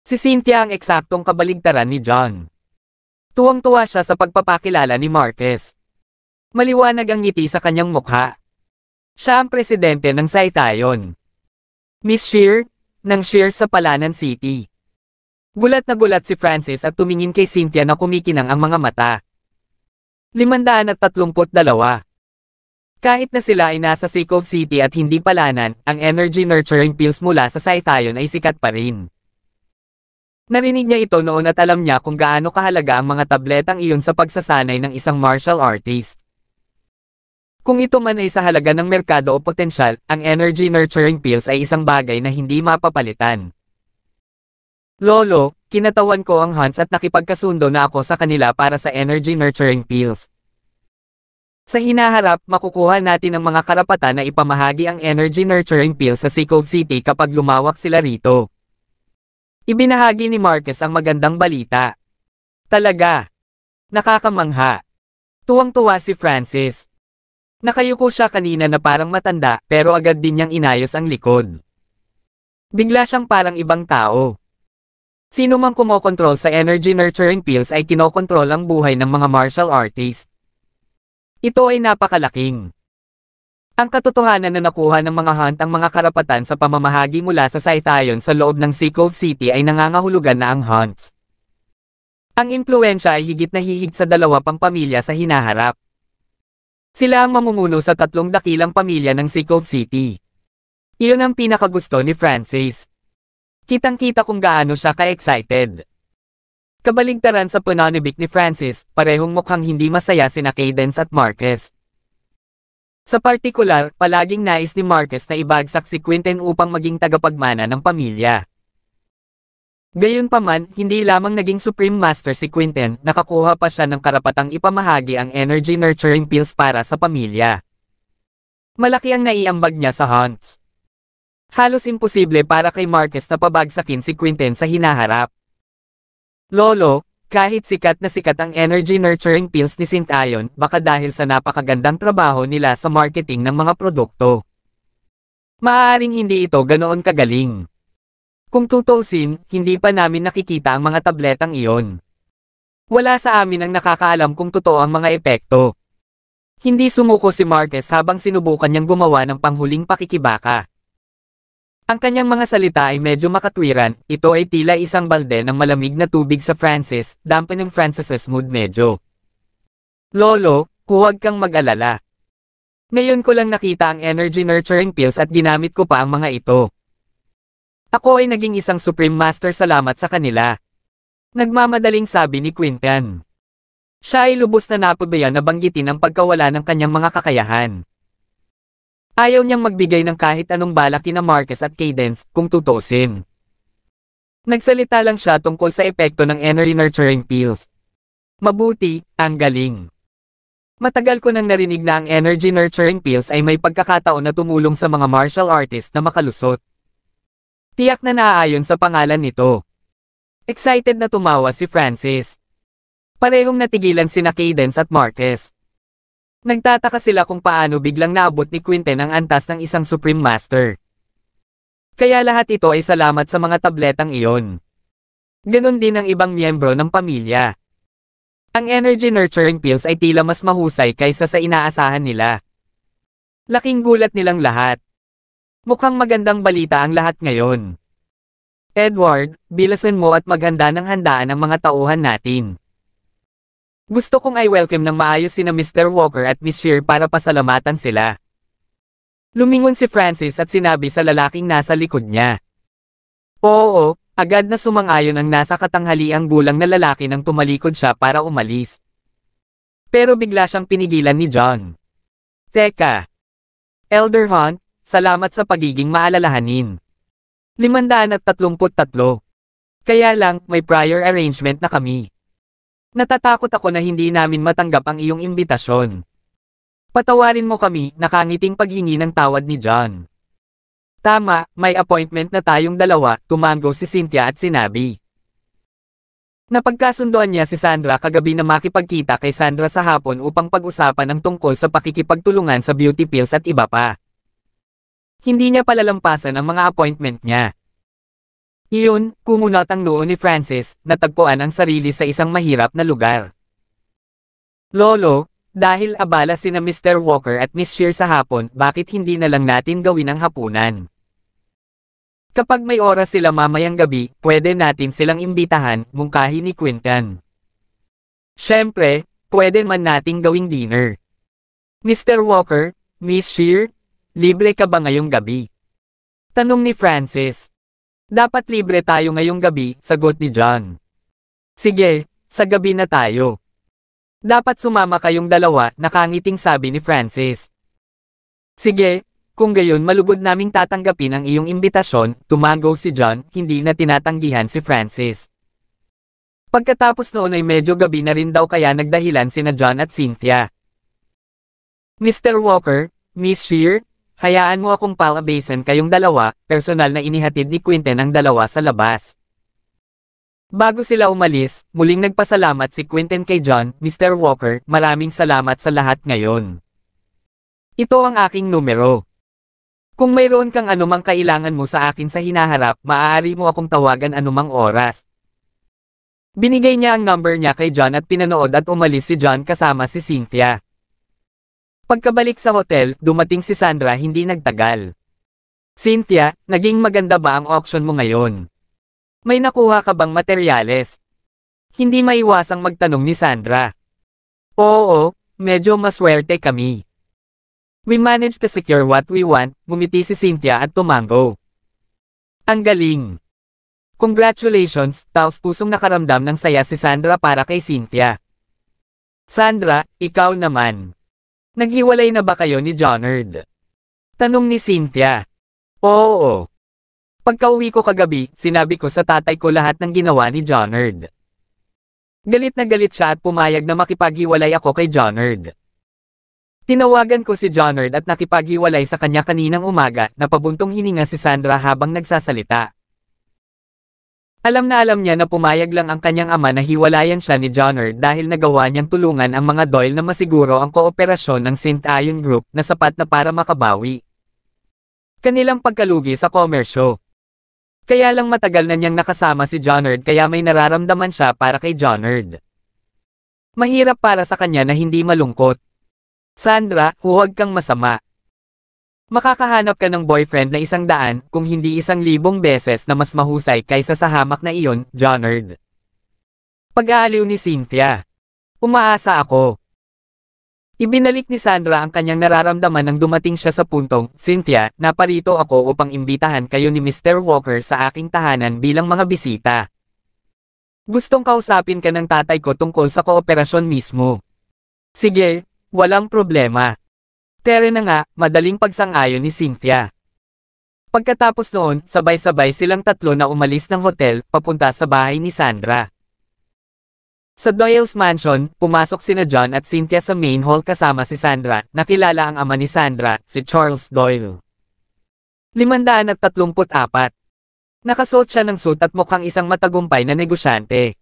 Si Cynthia ang eksaktong kabaligtaran ni John. Tuwang-tuwa siya sa pagpapakilala ni Marquez. Maliwanag ang ngiti sa kanyang mukha. Siya ang presidente ng Saitayon. Miss Shear, ng Shear sa Palanan City. Gulat na gulat si Francis at tumingin kay Cynthia na kumikinang ang mga mata. 532. Kahit na sila ay nasa Sikov City at hindi palanan, ang energy nurturing pills mula sa Saitayon ay sikat pa rin. Narinig niya ito noon at alam niya kung gaano kahalaga ang mga tabletang iyon sa pagsasanay ng isang martial artist. Kung ito man ay sa halaga ng merkado o potensyal, ang energy nurturing pills ay isang bagay na hindi mapapalitan. Lolo, kinatawan ko ang Hans at nakipagkasundo na ako sa kanila para sa energy nurturing pills. Sa hinaharap, makukuha natin ang mga karapatan na ipamahagi ang energy nurturing pills sa Sikog City kapag lumawak sila rito. Ibinahagi ni Marcus ang magandang balita. Talaga. Nakakamangha. Tuwang-tuwa si Francis. Nakayuko siya kanina na parang matanda, pero agad din niyang inayos ang likod. Bigla siyang parang ibang tao. Sino mang kumokontrol sa energy nurturing pills ay kinokontrol ang buhay ng mga martial artist. Ito ay napakalaking. Ang katotohanan na nakuha ng mga hunt ang mga karapatan sa pamamahagi mula sa Saitayon sa loob ng Seacove City ay nangangahulugan na ang hunts. Ang impluensya ay higit na higit sa dalawa pang pamilya sa hinaharap. Sila ang mamumuno sa tatlong dakilang pamilya ng Sikov City. Iyon ang pinakagusto ni Francis. Kitang-kita kung gaano siya ka-excited. Kabaligtaran sa pananibik ni Francis, parehong mukhang hindi masaya sina Cadence at Marcus. Sa partikular, palaging nais ni Marcus na ibagsak si Quinten upang maging tagapagmana ng pamilya. Gayunpaman, hindi lamang naging Supreme Master si Quinten, nakakuha pa siya ng karapatang ipamahagi ang energy nurturing pills para sa pamilya. Malaki ang naiambag niya sa Hunts. Halos imposible para kay Marcus na pabagsakin si Quinten sa hinaharap. Lolo, kahit sikat na sikat ang energy nurturing pills ni Sintayon baka dahil sa napakagandang trabaho nila sa marketing ng mga produkto. Maaaring hindi ito ganoon kagaling. Kung tutusin, hindi pa namin nakikita ang mga tabletang iyon. Wala sa amin ang nakakaalam kung totoo ang mga epekto. Hindi sumuko si Marquez habang sinubukan niyang gumawa ng panghuling pakikibaka. Ang kanyang mga salita ay medyo makatwiran, ito ay tila isang balde ng malamig na tubig sa Francis, dampa ng Francis's mood medyo. Lolo, huwag kang mag-alala. Ngayon ko lang nakita ang energy nurturing pills at ginamit ko pa ang mga ito. Ako ay naging isang Supreme Master salamat sa kanila. Nagmamadaling sabi ni Quintan. Siya ay lubos na napabayan na banggitin ang pagkawala ng kanyang mga kakayahan. Ayaw niyang magbigay ng kahit anong balak kina Marcus at Cadence, kung tutusin. Nagsalita lang siya tungkol sa epekto ng energy nurturing pills. Mabuti, ang galing. Matagal ko nang narinig na ang energy nurturing pills ay may pagkakataon na tumulong sa mga martial artist na makalusot. Tiyak na naaayon sa pangalan nito. Excited na tumawa si Francis. Parehong natigilan sina Cadence at Marquez. Nagtataka sila kung paano biglang naabot ni Quinten ang antas ng isang Supreme Master. Kaya lahat ito ay salamat sa mga tabletang iyon. Ganon din ang ibang miyembro ng pamilya. Ang energy nurturing pills ay tila mas mahusay kaysa sa inaasahan nila. Laking gulat nilang lahat. Mukhang magandang balita ang lahat ngayon. Edward, bilasan mo at maghanda ng handaan ang mga tauhan natin. Gusto kong i welcome ng maayos sina Mr. Walker at Miss Shear para pasalamatan sila. Lumingon si Francis at sinabi sa lalaking nasa likod niya. Oo, agad na sumang-ayon ang nasa katanghaliang gulang na lalaki nang tumalikod siya para umalis. Pero bigla siyang pinigilan ni John. Teka! Elder Hunt, Salamat sa pagiging maalalahanin. 533. Kaya lang, may prior arrangement na kami. Natatakot ako na hindi namin matanggap ang iyong imbitasyon. Patawarin mo kami, nakangiting paghingi ng tawad ni John. Tama, may appointment na tayong dalawa, tumango si Cynthia at sinabi. Napagkasundoan niya si Sandra kagabi na makipagkita kay Sandra sa hapon upang pag-usapan ang tungkol sa pakikipagtulungan sa beauty pills at iba pa hindi niya palalampasan ang mga appointment niya. Iyon, kumunot ang noo ni Francis, natagpuan ang sarili sa isang mahirap na lugar. Lolo, dahil abala si na Mr. Walker at Miss Shear sa hapon, bakit hindi na lang natin gawin ang hapunan? Kapag may oras sila mamayang gabi, pwede natin silang imbitahan, mungkahi ni Quintan. Siyempre, pwede man nating gawing dinner. Mr. Walker, Miss Shear, Libre ka ba ngayong gabi? Tanong ni Francis. Dapat libre tayo ngayong gabi, sagot ni John. Sige, sa gabi na tayo. Dapat sumama kayong dalawa, nakangiting sabi ni Francis. Sige, kung gayon malugod naming tatanggapin ang iyong imbitasyon, tumango si John, hindi na tinatanggihan si Francis. Pagkatapos noon ay medyo gabi na rin daw kaya nagdahilan sina John at Cynthia. Mr. Walker, Miss Shear, Hayaan mo akong palabasin kayong dalawa, personal na inihatid ni Quinten ang dalawa sa labas. Bago sila umalis, muling nagpasalamat si Quinten kay John, Mr. Walker, maraming salamat sa lahat ngayon. Ito ang aking numero. Kung mayroon kang anumang kailangan mo sa akin sa hinaharap, maaari mo akong tawagan anumang oras. Binigay niya ang number niya kay John at pinanood at umalis si John kasama si Cynthia. Pagkabalik sa hotel, dumating si Sandra hindi nagtagal. Cynthia, naging maganda ba ang auction mo ngayon? May nakuha ka bang materyales? Hindi maiwasang magtanong ni Sandra. Oo, medyo maswerte kami. We managed to secure what we want, gumiti si Cynthia at tumango. Ang galing! Congratulations, taos pusong nakaramdam ng saya si Sandra para kay Cynthia. Sandra, ikaw naman. Naghiwalay na ba kayo ni Johnard? Tanong ni Cynthia. Oo. Pagka-uwi ko kagabi, sinabi ko sa tatay ko lahat ng ginawa ni Johnard. Galit na galit siya at pumayag na makipaghiwalay ako kay Johnard. Tinawagan ko si Johnard at nakipaghiwalay sa kanya kaninang umaga, napabuntong hininga si Sandra habang nagsasalita. Alam na alam niya na pumayag lang ang kanyang ama na hiwalayan siya ni Johnner dahil nagawa niyang tulungan ang mga Doyle na masiguro ang kooperasyon ng St. Ion Group na sapat na para makabawi. Kanilang pagkalugi sa komersyo. Kaya lang matagal na niyang nakasama si Johnard kaya may nararamdaman siya para kay Johnard. Mahirap para sa kanya na hindi malungkot. Sandra, huwag kang masama. Makakahanap ka ng boyfriend na isang daan, kung hindi isang libong beses na mas mahusay kaysa sa hamak na iyon, John Pag-aaliw ni Cynthia. Umaasa ako. Ibinalik ni Sandra ang kanyang nararamdaman nang dumating siya sa puntong, Cynthia, naparito ako upang imbitahan kayo ni Mr. Walker sa aking tahanan bilang mga bisita. Gustong kausapin ka ng tatay ko tungkol sa kooperasyon mismo. Sige, walang problema. Tere na nga, madaling pagsang-ayon ni Cynthia. Pagkatapos noon, sabay-sabay silang tatlo na umalis ng hotel, papunta sa bahay ni Sandra. Sa Doyle's Mansion, pumasok sina John at Cynthia sa main hall kasama si Sandra, nakilala ang ama ni Sandra, si Charles Doyle. 534. Nakasuot siya ng suit at mukhang isang matagumpay na negosyante.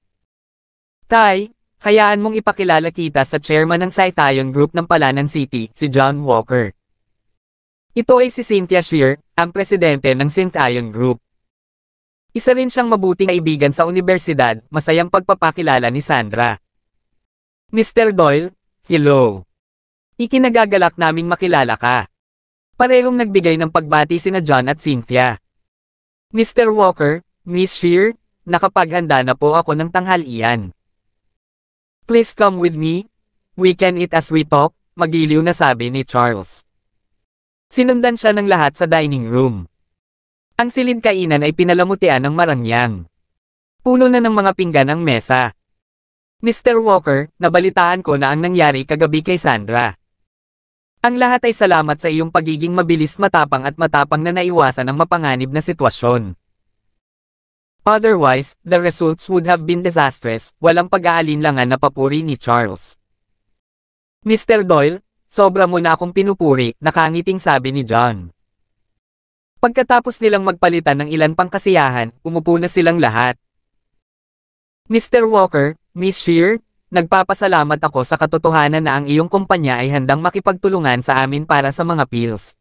Tay, Hayaan mong ipakilala kita sa chairman ng Saitayon Group ng Palanan City, si John Walker. Ito ay si Cynthia Shear, ang presidente ng Saitayon Group. Isa rin siyang mabuting kaibigan sa universidad, masayang pagpapakilala ni Sandra. Mr. Doyle, hello. Ikinagagalak naming makilala ka. Parehong nagbigay ng pagbati sina John at Cynthia. Mr. Walker, Miss Shear, nakapaghanda na po ako ng tanghalian. Please come with me. We can eat as we talk, magiliw na sabi ni Charles. Sinundan siya ng lahat sa dining room. Ang silid kainan ay pinalamutian ng marangyang. Puno na ng mga pinggan ang mesa. Mr. Walker, nabalitaan ko na ang nangyari kagabi kay Sandra. Ang lahat ay salamat sa iyong pagiging mabilis matapang at matapang na naiwasan ang mapanganib na sitwasyon. Otherwise, the results would have been disastrous, walang pag-aalinlangan na papuri ni Charles. Mr. Doyle, sobra mo na akong pinupuri, nakangiting sabi ni John. Pagkatapos nilang magpalitan ng ilan pang kasiyahan, umupo na silang lahat. Mr. Walker, Miss Shear, nagpapasalamat ako sa katotohanan na ang iyong kumpanya ay handang makipagtulungan sa amin para sa mga pills.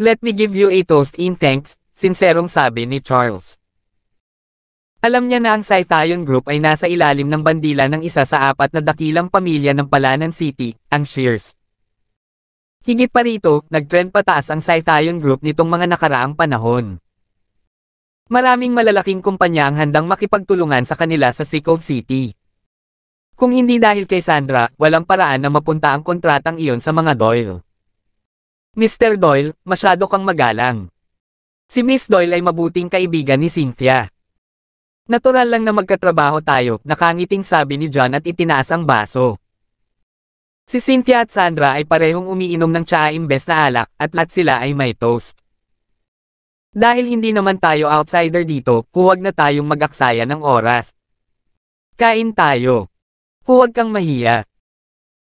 Let me give you a toast in thanks, sinserong sabi ni Charles. Alam niya na ang Saitayon Group ay nasa ilalim ng bandila ng isa sa apat na dakilang pamilya ng Palanan City, ang Shears. Higit pa rito, nagtrend pataas ang Saitayon Group nitong mga nakaraang panahon. Maraming malalaking kumpanya ang handang makipagtulungan sa kanila sa Sikov City. Kung hindi dahil kay Sandra, walang paraan na mapunta ang kontratang iyon sa mga Doyle. Mr. Doyle, masyado kang magalang. Si Miss Doyle ay mabuting kaibigan ni Cynthia. Natural lang na magkatrabaho tayo, nakangiting sabi ni John at itinaas ang baso. Si Cynthia at Sandra ay parehong umiinom ng tsaa imbes na alak, at lahat sila ay may toast. Dahil hindi naman tayo outsider dito, huwag na tayong magaksaya ng oras. Kain tayo. Huwag kang mahiya.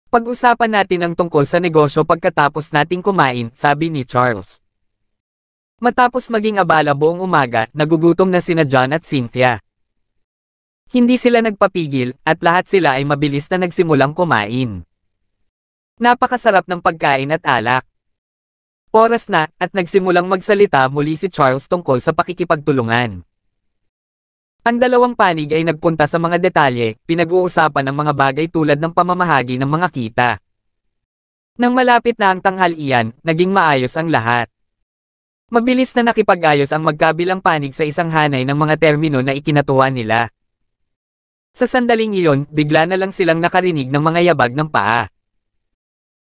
Pag-usapan natin ang tungkol sa negosyo pagkatapos nating kumain, sabi ni Charles. Matapos maging abala buong umaga, nagugutom na sina John at Cynthia. Hindi sila nagpapigil, at lahat sila ay mabilis na nagsimulang kumain. Napakasarap ng pagkain at alak. Oras na, at nagsimulang magsalita muli si Charles tungkol sa pakikipagtulungan. Ang dalawang panig ay nagpunta sa mga detalye, pinag-uusapan ang mga bagay tulad ng pamamahagi ng mga kita. Nang malapit na ang tanghalian, naging maayos ang lahat. Mabilis na nakipag-ayos ang magkabilang panig sa isang hanay ng mga termino na ikinatuwa nila. Sa sandaling iyon, bigla na lang silang nakarinig ng mga yabag ng paa.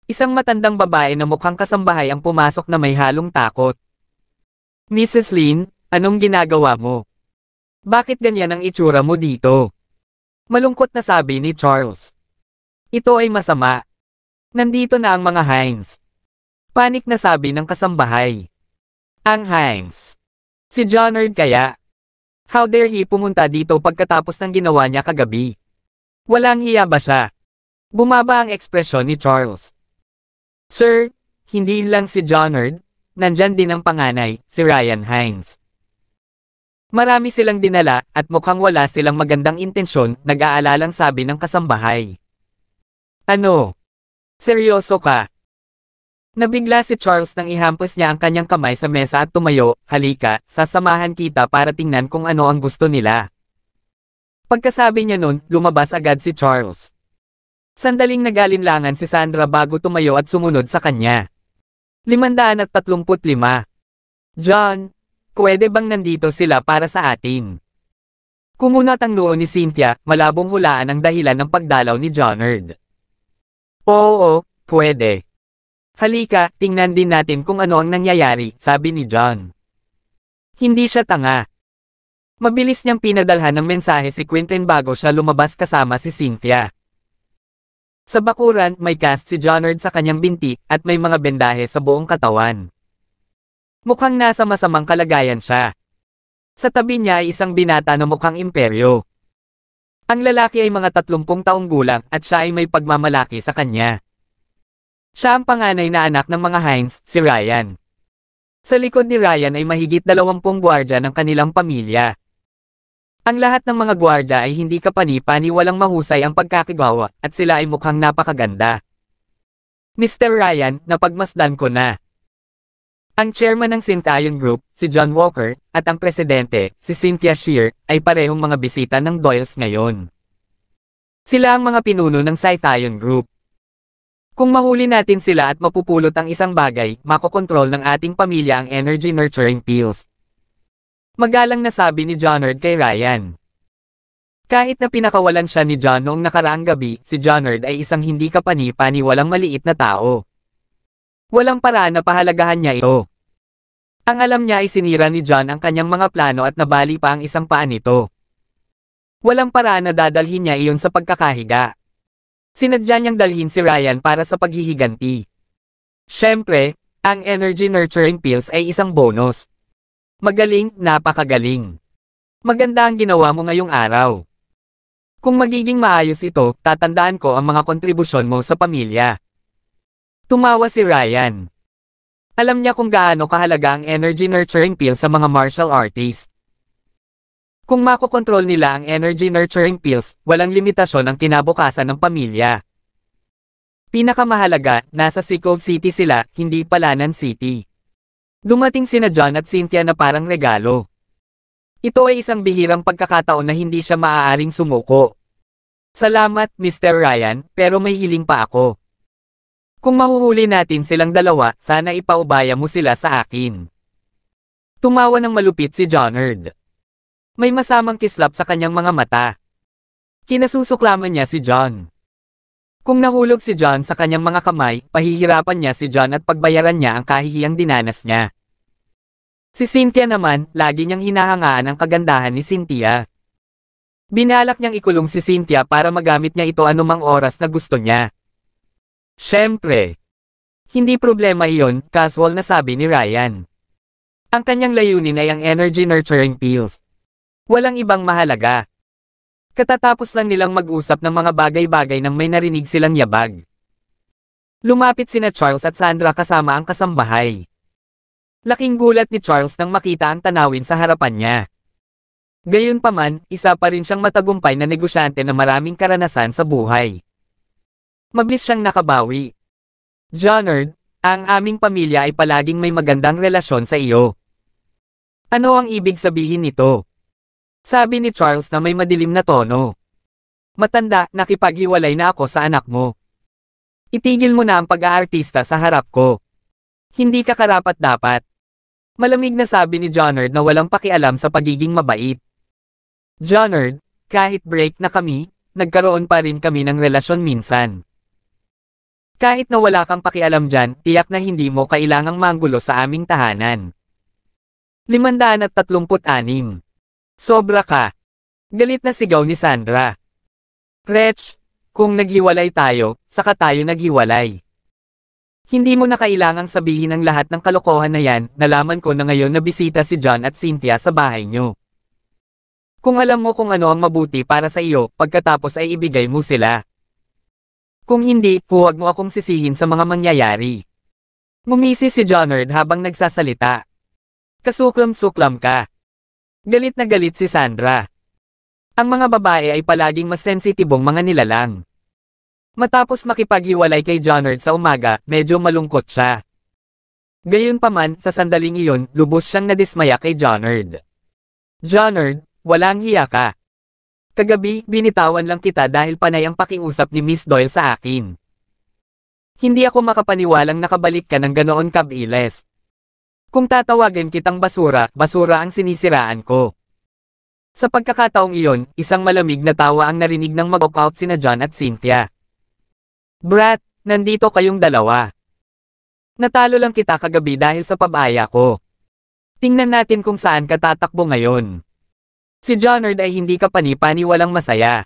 Isang matandang babae na mukhang kasambahay ang pumasok na may halong takot. Mrs. Lin, anong ginagawa mo? Bakit ganyan ang itsura mo dito? Malungkot na sabi ni Charles. Ito ay masama. Nandito na ang mga Hines. Panik na sabi ng kasambahay. Ang Hines. Si Johnard kaya. How dare he pumunta dito pagkatapos ng ginawa niya kagabi? Walang hiya ba siya? Bumaba ang ekspresyon ni Charles. Sir, hindi lang si Johnard, nandyan din ang panganay, si Ryan Hines. Marami silang dinala at mukhang wala silang magandang intensyon, nag-aalalang sabi ng kasambahay. Ano? Seryoso ka? Nabigla si Charles nang ihampos niya ang kanyang kamay sa mesa at tumayo, halika, sasamahan kita para tingnan kung ano ang gusto nila. Pagkasabi niya nun, lumabas agad si Charles. Sandaling nagalinlangan si Sandra bago tumayo at sumunod sa kanya. 535. John, pwede bang nandito sila para sa atin? Kumunat ang noo ni Cynthia, malabong hulaan ang dahilan ng pagdalaw ni Johnard. Oo, pwede. Halika, tingnan din natin kung ano ang nangyayari, sabi ni John. Hindi siya tanga. Mabilis niyang pinadalhan ng mensahe si Quentin bago siya lumabas kasama si Cynthia. Sa bakuran, may cast si Johnard sa kanyang binti, at may mga bendahe sa buong katawan. Mukhang nasa masamang kalagayan siya. Sa tabi niya ay isang binata na mukhang imperyo. Ang lalaki ay mga 30 taong gulang at siya ay may pagmamalaki sa kanya. Siya ang panganay na anak ng mga Hines, si Ryan. Sa likod ni Ryan ay mahigit dalawampung gwardya ng kanilang pamilya. Ang lahat ng mga gwardya ay hindi ni walang mahusay ang pagkakigawa at sila ay mukhang napakaganda. Mr. Ryan, napagmasdan ko na. Ang chairman ng Syntayon Group, si John Walker, at ang presidente, si Cynthia Shear, ay parehong mga bisita ng Doyles ngayon. Sila ang mga pinuno ng Syntayon Group. Kung mahuli natin sila at mapupulot ang isang bagay, makokontrol ng ating pamilya ang energy nurturing pills. Magalang na sabi ni Johnard kay Ryan. Kahit na pinakawalan siya ni John noong nakaraang gabi, si Johnard ay isang hindi kapani walang maliit na tao. Walang paraan na pahalagahan niya ito. Ang alam niya ay sinira ni John ang kanyang mga plano at nabali pa ang isang paa nito. Walang paraan na dadalhin niya iyon sa pagkakahiga. Sinadya niyang dalhin si Ryan para sa paghihiganti. Siyempre, ang energy nurturing pills ay isang bonus. Magaling, napakagaling. Maganda ang ginawa mo ngayong araw. Kung magiging maayos ito, tatandaan ko ang mga kontribusyon mo sa pamilya. Tumawa si Ryan. Alam niya kung gaano kahalaga ang energy nurturing pill sa mga martial artist. Kung makokontrol nila ang energy nurturing pills, walang limitasyon ang kinabukasan ng pamilya. Pinakamahalaga, nasa Sikov City sila, hindi Palanan City. Dumating sina John at Cynthia na parang regalo. Ito ay isang bihirang pagkakataon na hindi siya maaaring sumuko. Salamat, Mr. Ryan, pero may hiling pa ako. Kung mahuhuli natin silang dalawa, sana ipaubaya mo sila sa akin. Tumawa ng malupit si Johnard. May masamang kislap sa kanyang mga mata. Kinasusuklaman niya si John. Kung nahulog si John sa kanyang mga kamay, pahihirapan niya si John at pagbayaran niya ang kahihiyang dinanas niya. Si Cynthia naman, lagi niyang hinahangaan ang kagandahan ni Cynthia. Binalak niyang ikulong si Cynthia para magamit niya ito anumang oras na gusto niya. Siyempre. Hindi problema iyon, casual na sabi ni Ryan. Ang kanyang layunin ay ang energy nurturing pills, Walang ibang mahalaga. Katatapos lang nilang mag-usap ng mga bagay-bagay nang may narinig silang yabag. Lumapit sina Charles at Sandra kasama ang kasambahay. Laking gulat ni Charles nang makita ang tanawin sa harapan niya. Gayunpaman, isa pa rin siyang matagumpay na negosyante na maraming karanasan sa buhay. Mabilis siyang nakabawi. Johnard, ang aming pamilya ay palaging may magandang relasyon sa iyo. Ano ang ibig sabihin nito? Sabi ni Charles na may madilim na tono. Matanda, nakipaghiwalay na ako sa anak mo. Itigil mo na ang pag-aartista sa harap ko. Hindi ka karapat dapat. Malamig na sabi ni Johnard na walang pakialam sa pagiging mabait. Johnard, kahit break na kami, nagkaroon pa rin kami ng relasyon minsan. Kahit na wala kang pakialam dyan, tiyak na hindi mo kailangang manggulo sa aming tahanan. 536 Sobra ka. Galit na sigaw ni Sandra. Rech, kung naghiwalay tayo, saka tayo naghiwalay. Hindi mo na kailangang sabihin ang lahat ng kalokohan na yan, nalaman ko na ngayon na bisita si John at Cynthia sa bahay niyo. Kung alam mo kung ano ang mabuti para sa iyo, pagkatapos ay ibigay mo sila. Kung hindi, huwag mo akong sisihin sa mga mangyayari. Ngumisi si Johnard habang nagsasalita. Kasuklam-suklam ka. Galit na galit si Sandra. Ang mga babae ay palaging mas sensitibong mga nilalang. Matapos makipaghiwalay kay Johnard sa umaga, medyo malungkot siya. Gayunpaman, sa sandaling iyon, lubos siyang nadismaya kay Johnard. Johnard, walang hiya ka. Kagabi, binitawan lang kita dahil panay ang pakiusap ni Miss Doyle sa akin. Hindi ako makapaniwalang nakabalik ka ng ganoon kabiles, kung tatawagin kitang basura, basura ang sinisiraan ko. Sa pagkakataong iyon, isang malamig na tawa ang narinig ng mag-out sina John at Cynthia. Brat, nandito kayong dalawa. Natalo lang kita kagabi dahil sa pabaya ko. Tingnan natin kung saan ka tatakbo ngayon. Si Johnard ay hindi ka panipaniwalang masaya.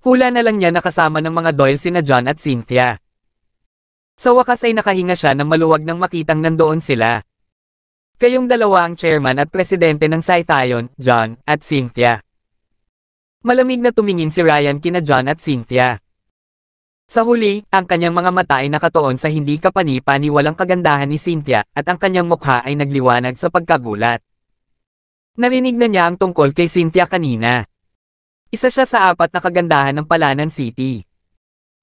Kula na lang niya nakasama ng mga Doyle sina John at Cynthia. Sa wakas ay nakahinga siya ng maluwag nang makitang nandoon sila. Kayong dalawa ang chairman at presidente ng Saitayon, John, at Cynthia. Malamig na tumingin si Ryan kina John at Cynthia. Sa huli, ang kanyang mga mata ay nakatoon sa hindi kapani-pani walang kagandahan ni Cynthia, at ang kanyang mukha ay nagliwanag sa pagkagulat. Narinig na niya ang tungkol kay Cynthia kanina. Isa siya sa apat na kagandahan ng Palanan City.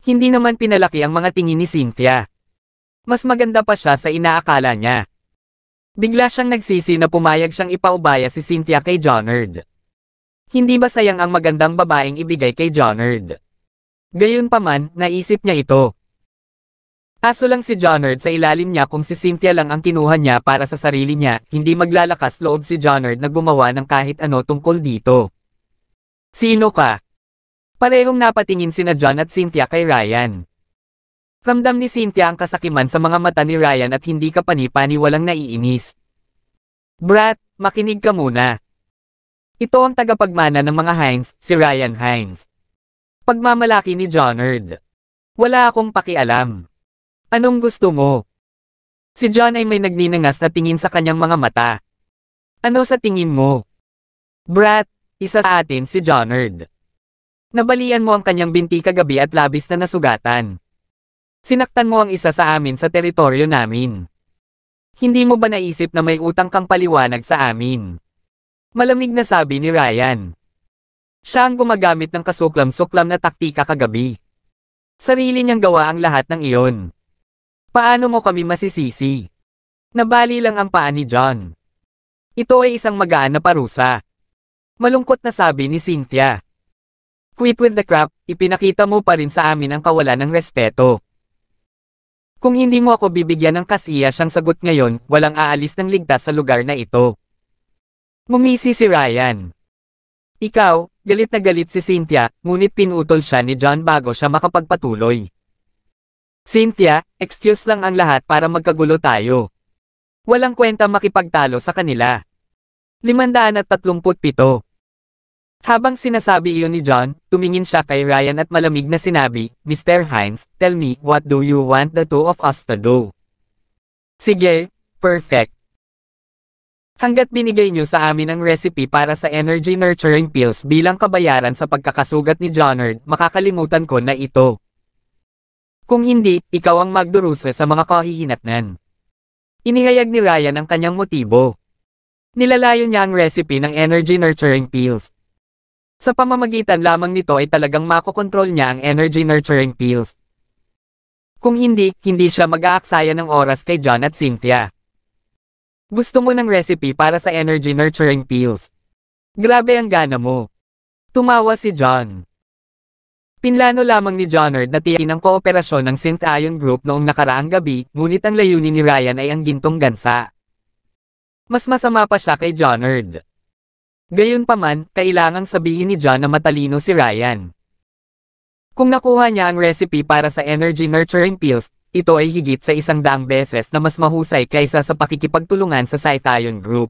Hindi naman pinalaki ang mga tingin ni Cynthia. Mas maganda pa siya sa inaakala niya. Bigla siyang nagsisi na pumayag siyang ipaubaya si Cynthia kay Johnard. Hindi ba sayang ang magandang babaeng ibigay kay Johnard? Gayunpaman, naisip niya ito. Kaso lang si Johnard sa ilalim niya kung si Cynthia lang ang kinuha niya para sa sarili niya, hindi maglalakas loob si Johnard na gumawa ng kahit ano tungkol dito. Sino ka? Parehong napatingin sina John at Cynthia kay Ryan. Ramdam ni Cynthia ang kasakiman sa mga mata ni Ryan at hindi ka panipaniwalang naiinis. Brat, makinig ka muna. Ito ang tagapagmana ng mga Hines, si Ryan Hines. Pagmamalaki ni Johnard. Wala akong pakialam. Anong gusto mo? Si John ay may nagninangas na tingin sa kanyang mga mata. Ano sa tingin mo? Brat, isa sa atin si Johnard. Nabalian mo ang kanyang binti kagabi at labis na nasugatan. Sinaktan mo ang isa sa amin sa teritoryo namin. Hindi mo ba naisip na may utang kang paliwanag sa amin? Malamig na sabi ni Ryan. Siya ang gumagamit ng kasuklam-suklam na taktika kagabi. Sarili niyang gawa ang lahat ng iyon. Paano mo kami masisisi? Nabali lang ang paa ni John. Ito ay isang magaan na parusa. Malungkot na sabi ni Cynthia. Quit with the crap, ipinakita mo pa rin sa amin ang kawalan ng respeto. Kung hindi mo ako bibigyan ng kasiya siyang sagot ngayon, walang aalis ng ligtas sa lugar na ito. Ngumisi si Ryan. Ikaw, galit na galit si Cynthia, ngunit pinutol siya ni John bago siya makapagpatuloy. Cynthia, excuse lang ang lahat para magkagulo tayo. Walang kwenta makipagtalo sa kanila. 537 habang sinasabi iyon ni John, tumingin siya kay Ryan at malamig na sinabi, Mr. Hines, tell me, what do you want the two of us to do? Sige, perfect. Hanggat binigay niyo sa amin ang recipe para sa energy nurturing pills bilang kabayaran sa pagkakasugat ni Johnard, makakalimutan ko na ito. Kung hindi, ikaw ang magdurusa sa mga kahihinatnan. Inihayag ni Ryan ang kanyang motibo. Nilalayo niya ang recipe ng energy nurturing pills, sa pamamagitan lamang nito ay talagang makokontrol niya ang energy nurturing pills. Kung hindi, hindi siya mag-aaksaya ng oras kay John at Cynthia. Gusto mo ng recipe para sa energy nurturing pills? Grabe ang gana mo. Tumawa si John. Pinlano lamang ni Johnard na tiyakin ang kooperasyon ng Synth Ion Group noong nakaraang gabi, ngunit ang layunin ni Ryan ay ang gintong gansa. Mas masama pa siya kay Johnard. Gayunpaman, kailangang sabihin ni John na matalino si Ryan. Kung nakuha niya ang recipe para sa energy nurturing pills, ito ay higit sa isang daang beses na mas mahusay kaysa sa pakikipagtulungan sa Cythion Group.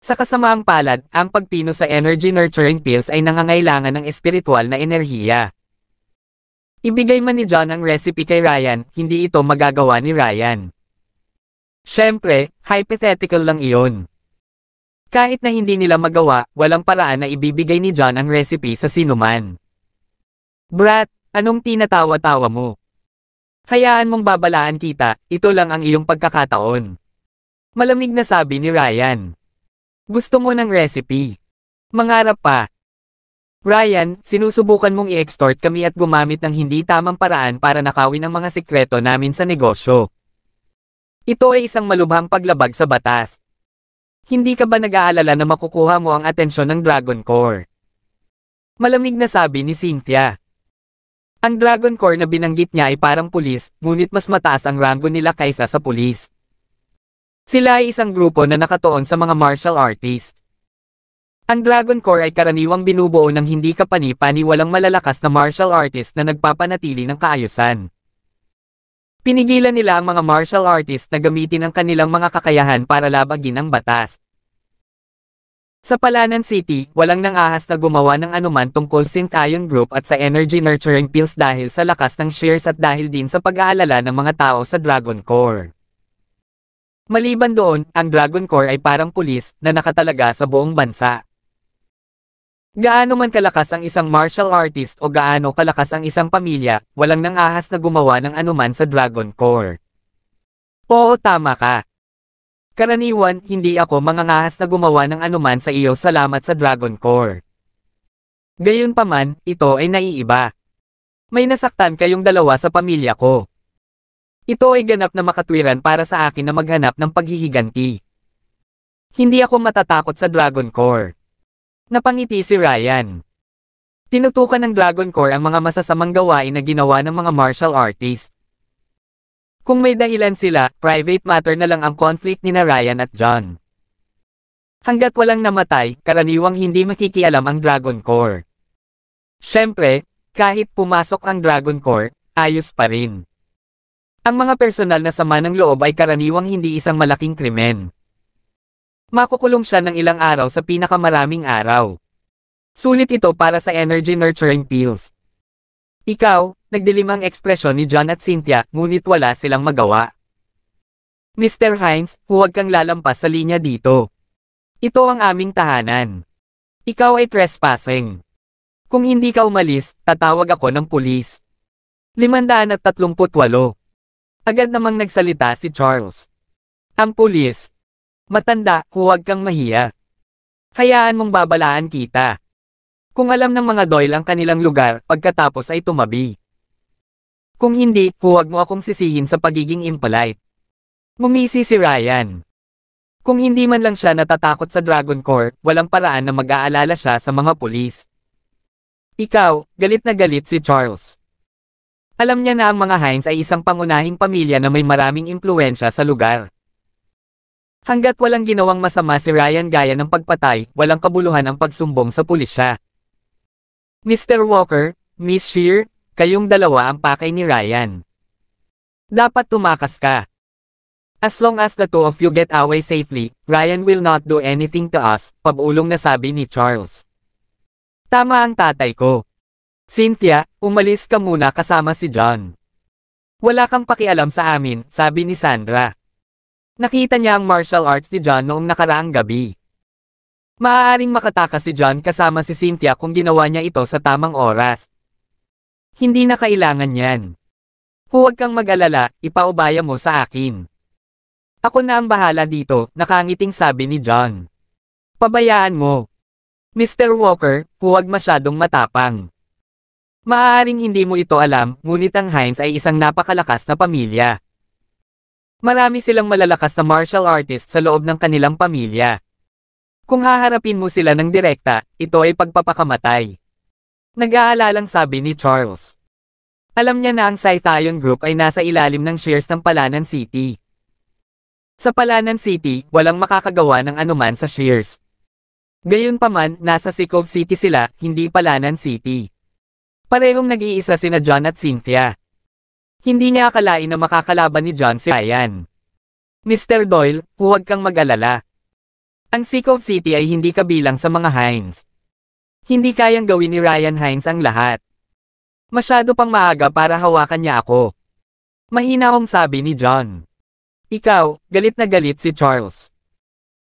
Sa kasamaang palad, ang pagpino sa energy nurturing pills ay nangangailangan ng espiritual na enerhiya. Ibigay man ni John ang recipe kay Ryan, hindi ito magagawa ni Ryan. Siyempre, hypothetical lang iyon. Kahit na hindi nila magawa, walang paraan na ibibigay ni John ang recipe sa sinuman. Brat, anong tinatawa-tawa mo? Hayaan mong babalaan kita, ito lang ang iyong pagkakataon. Malamig na sabi ni Ryan. Gusto mo ng recipe? Mangarap pa. Ryan, sinusubukan mong i-extort kami at gumamit ng hindi tamang paraan para nakawin ang mga sikreto namin sa negosyo. Ito ay isang malubhang paglabag sa batas, hindi ka ba nag-aalala na makukuha mo ang atensyon ng Dragon Core? Malamig na sabi ni Cynthia. Ang Dragon Core na binanggit niya ay parang pulis, ngunit mas mataas ang rango nila kaysa sa pulis. Sila ay isang grupo na nakatuon sa mga martial artist. Ang Dragon Core ay karaniwang binubuo ng hindi kapanipani walang malalakas na martial artist na nagpapanatili ng kaayusan. Pinigilan nila ang mga martial artist na gamitin ang kanilang mga kakayahan para labagin ang batas. Sa Palanan City, walang nang ahas na gumawa ng anuman tungkol sa Ion Group at sa energy nurturing pills dahil sa lakas ng shares at dahil din sa pag-aalala ng mga tao sa Dragon Core. Maliban doon, ang Dragon Core ay parang pulis na nakatalaga sa buong bansa. Gaano man kalakas ang isang martial artist o gaano kalakas ang isang pamilya, walang nang ahas na gumawa ng anuman sa Dragon Core. Oo tama ka. Karaniwan, hindi ako mangangahas na gumawa ng anuman sa iyo salamat sa Dragon Core. Gayunpaman, ito ay naiiba. May nasaktan kayong dalawa sa pamilya ko. Ito ay ganap na makatwiran para sa akin na maghanap ng paghihiganti. Hindi ako matatakot sa Dragon Core. Napangiti si Ryan. Tinutukan ng Dragon Core ang mga masasamang gawain na ginawa ng mga martial artist. Kung may dahilan sila, private matter na lang ang conflict ni na Ryan at John. Hanggat walang namatay, karaniwang hindi makikialam ang Dragon Core. Siyempre, kahit pumasok ang Dragon Core, ayos pa rin. Ang mga personal na sama ng loob ay karaniwang hindi isang malaking krimen makukulong siya ng ilang araw sa pinakamaraming araw. Sulit ito para sa energy nurturing pills. Ikaw, nagdilim ekspresyon ni John at Cynthia, ngunit wala silang magawa. Mr. Hines, huwag kang lalampas sa linya dito. Ito ang aming tahanan. Ikaw ay trespassing. Kung hindi ka umalis, tatawag ako ng pulis. 538. Agad namang nagsalita si Charles. Ang pulis, Matanda, huwag kang mahiya. Hayaan mong babalaan kita. Kung alam ng mga Doyle ang kanilang lugar, pagkatapos ay tumabi. Kung hindi, huwag mo akong sisihin sa pagiging impolite. Ngumisi si Ryan. Kung hindi man lang siya natatakot sa Dragon Core, walang paraan na mag-aalala siya sa mga pulis. Ikaw, galit na galit si Charles. Alam niya na ang mga Hines ay isang pangunahing pamilya na may maraming impluensya sa lugar. Hanggat walang ginawang masama si Ryan gaya ng pagpatay, walang kabuluhan ang pagsumbong sa pulisya. Mr. Walker, Miss Shear, kayong dalawa ang pakay ni Ryan. Dapat tumakas ka. As long as the two of you get away safely, Ryan will not do anything to us, pabulong na sabi ni Charles. Tama ang tatay ko. Cynthia, umalis ka muna kasama si John. Wala kang pakialam sa amin, sabi ni Sandra. Nakita niya ang martial arts ni John noong nakaraang gabi. Maaaring makatakas si John kasama si Cynthia kung ginawa niya ito sa tamang oras. Hindi na kailangan yan. Huwag kang mag-alala, ipaubaya mo sa akin. Ako na ang bahala dito, nakangiting sabi ni John. Pabayaan mo. Mr. Walker, huwag masyadong matapang. Maaaring hindi mo ito alam, ngunit ang Hines ay isang napakalakas na pamilya. Marami silang malalakas na martial artist sa loob ng kanilang pamilya. Kung haharapin mo sila ng direkta, ito ay pagpapakamatay. Nag-aalalang sabi ni Charles. Alam niya na ang Scythian Group ay nasa ilalim ng shares ng Palanan City. Sa Palanan City, walang makakagawa ng anuman sa shares. Gayunpaman, nasa Sikov City sila, hindi Palanan City. Parehong nag-iisa sina John at Cynthia. Hindi niya akalain na makakalaban ni John si Ryan. Mr. Doyle, huwag kang mag-alala. Ang Seacove City ay hindi kabilang sa mga Hines. Hindi kayang gawin ni Ryan Hines ang lahat. Masyado pang maaga para hawakan niya ako. Mahina akong sabi ni John. Ikaw, galit na galit si Charles.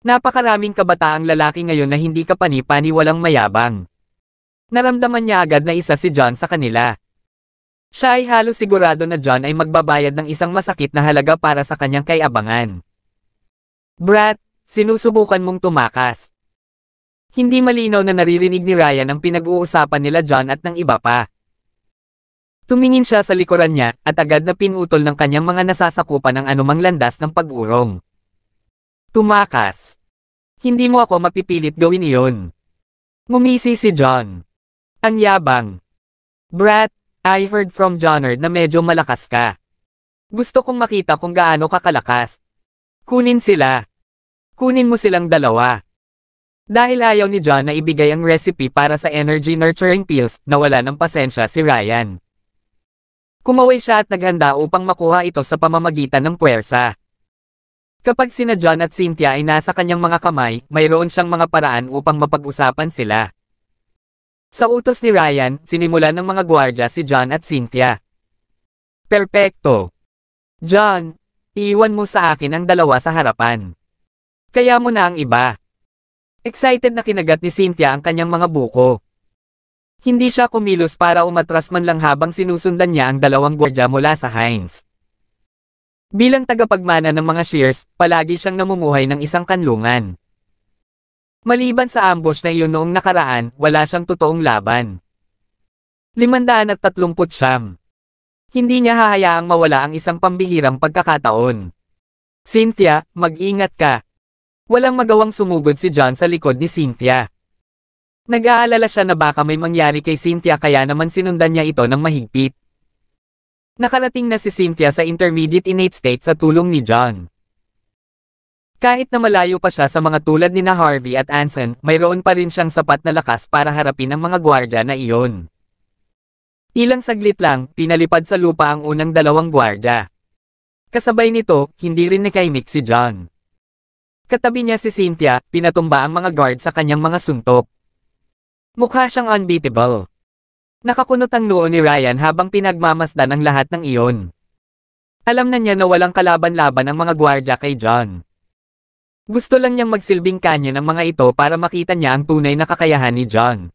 Napakaraming kabataang lalaki ngayon na hindi kapanipani walang mayabang. Naramdaman niya agad na isa si John sa kanila. Siya ay halos sigurado na John ay magbabayad ng isang masakit na halaga para sa kanyang kayabangan. Brat, sinusubukan mong tumakas. Hindi malinaw na naririnig ni Ryan ang pinag-uusapan nila John at ng iba pa. Tumingin siya sa likuran niya at agad na pinutol ng kanyang mga nasasakupan ng anumang landas ng pag-urong. Tumakas. Hindi mo ako mapipilit gawin iyon. Ngumisi si John. Ang yabang. Brat, I heard from Johnard na medyo malakas ka. Gusto kong makita kung gaano ka kalakas. Kunin sila. Kunin mo silang dalawa. Dahil ayaw ni John na ibigay ang recipe para sa energy nurturing pills, nawala ng pasensya si Ryan. Kumaway siya at naghanda upang makuha ito sa pamamagitan ng puwersa. Kapag sina John at Cynthia ay nasa kanyang mga kamay, mayroon siyang mga paraan upang mapag-usapan sila. Sa utos ni Ryan, sinimulan ng mga gwardya si John at Cynthia. Perpekto. John, iwan mo sa akin ang dalawa sa harapan. Kaya mo na ang iba. Excited na kinagat ni Cynthia ang kanyang mga buko. Hindi siya kumilos para umatras man lang habang sinusundan niya ang dalawang gwardya mula sa Heinz. Bilang tagapagmana ng mga shears, palagi siyang namumuhay ng isang kanlungan. Maliban sa ambush na iyon noong nakaraan, wala siyang totoong laban. 530 siyam. Hindi niya hahayaang mawala ang isang pambihirang pagkakataon. Cynthia, mag-ingat ka. Walang magawang sumugod si John sa likod ni Cynthia. Nag-aalala siya na baka may mangyari kay Cynthia kaya naman sinundan niya ito ng mahigpit. Nakarating na si Cynthia sa intermediate innate state sa tulong ni John. Kahit na malayo pa siya sa mga tulad ni na Harvey at Anson, mayroon pa rin siyang sapat na lakas para harapin ang mga gwardya na iyon. Ilang saglit lang, pinalipad sa lupa ang unang dalawang gwardya. Kasabay nito, hindi rin ni nakaimik si John. Katabi niya si Cynthia, pinatumba ang mga guard sa kanyang mga suntok. Mukha siyang unbeatable. Nakakunot ang noo ni Ryan habang pinagmamasdan ang lahat ng iyon. Alam na niya na walang kalaban-laban ang mga gwardya kay John. Gusto lang niyang magsilbing kanya ng mga ito para makita niya ang tunay na kakayahan ni John.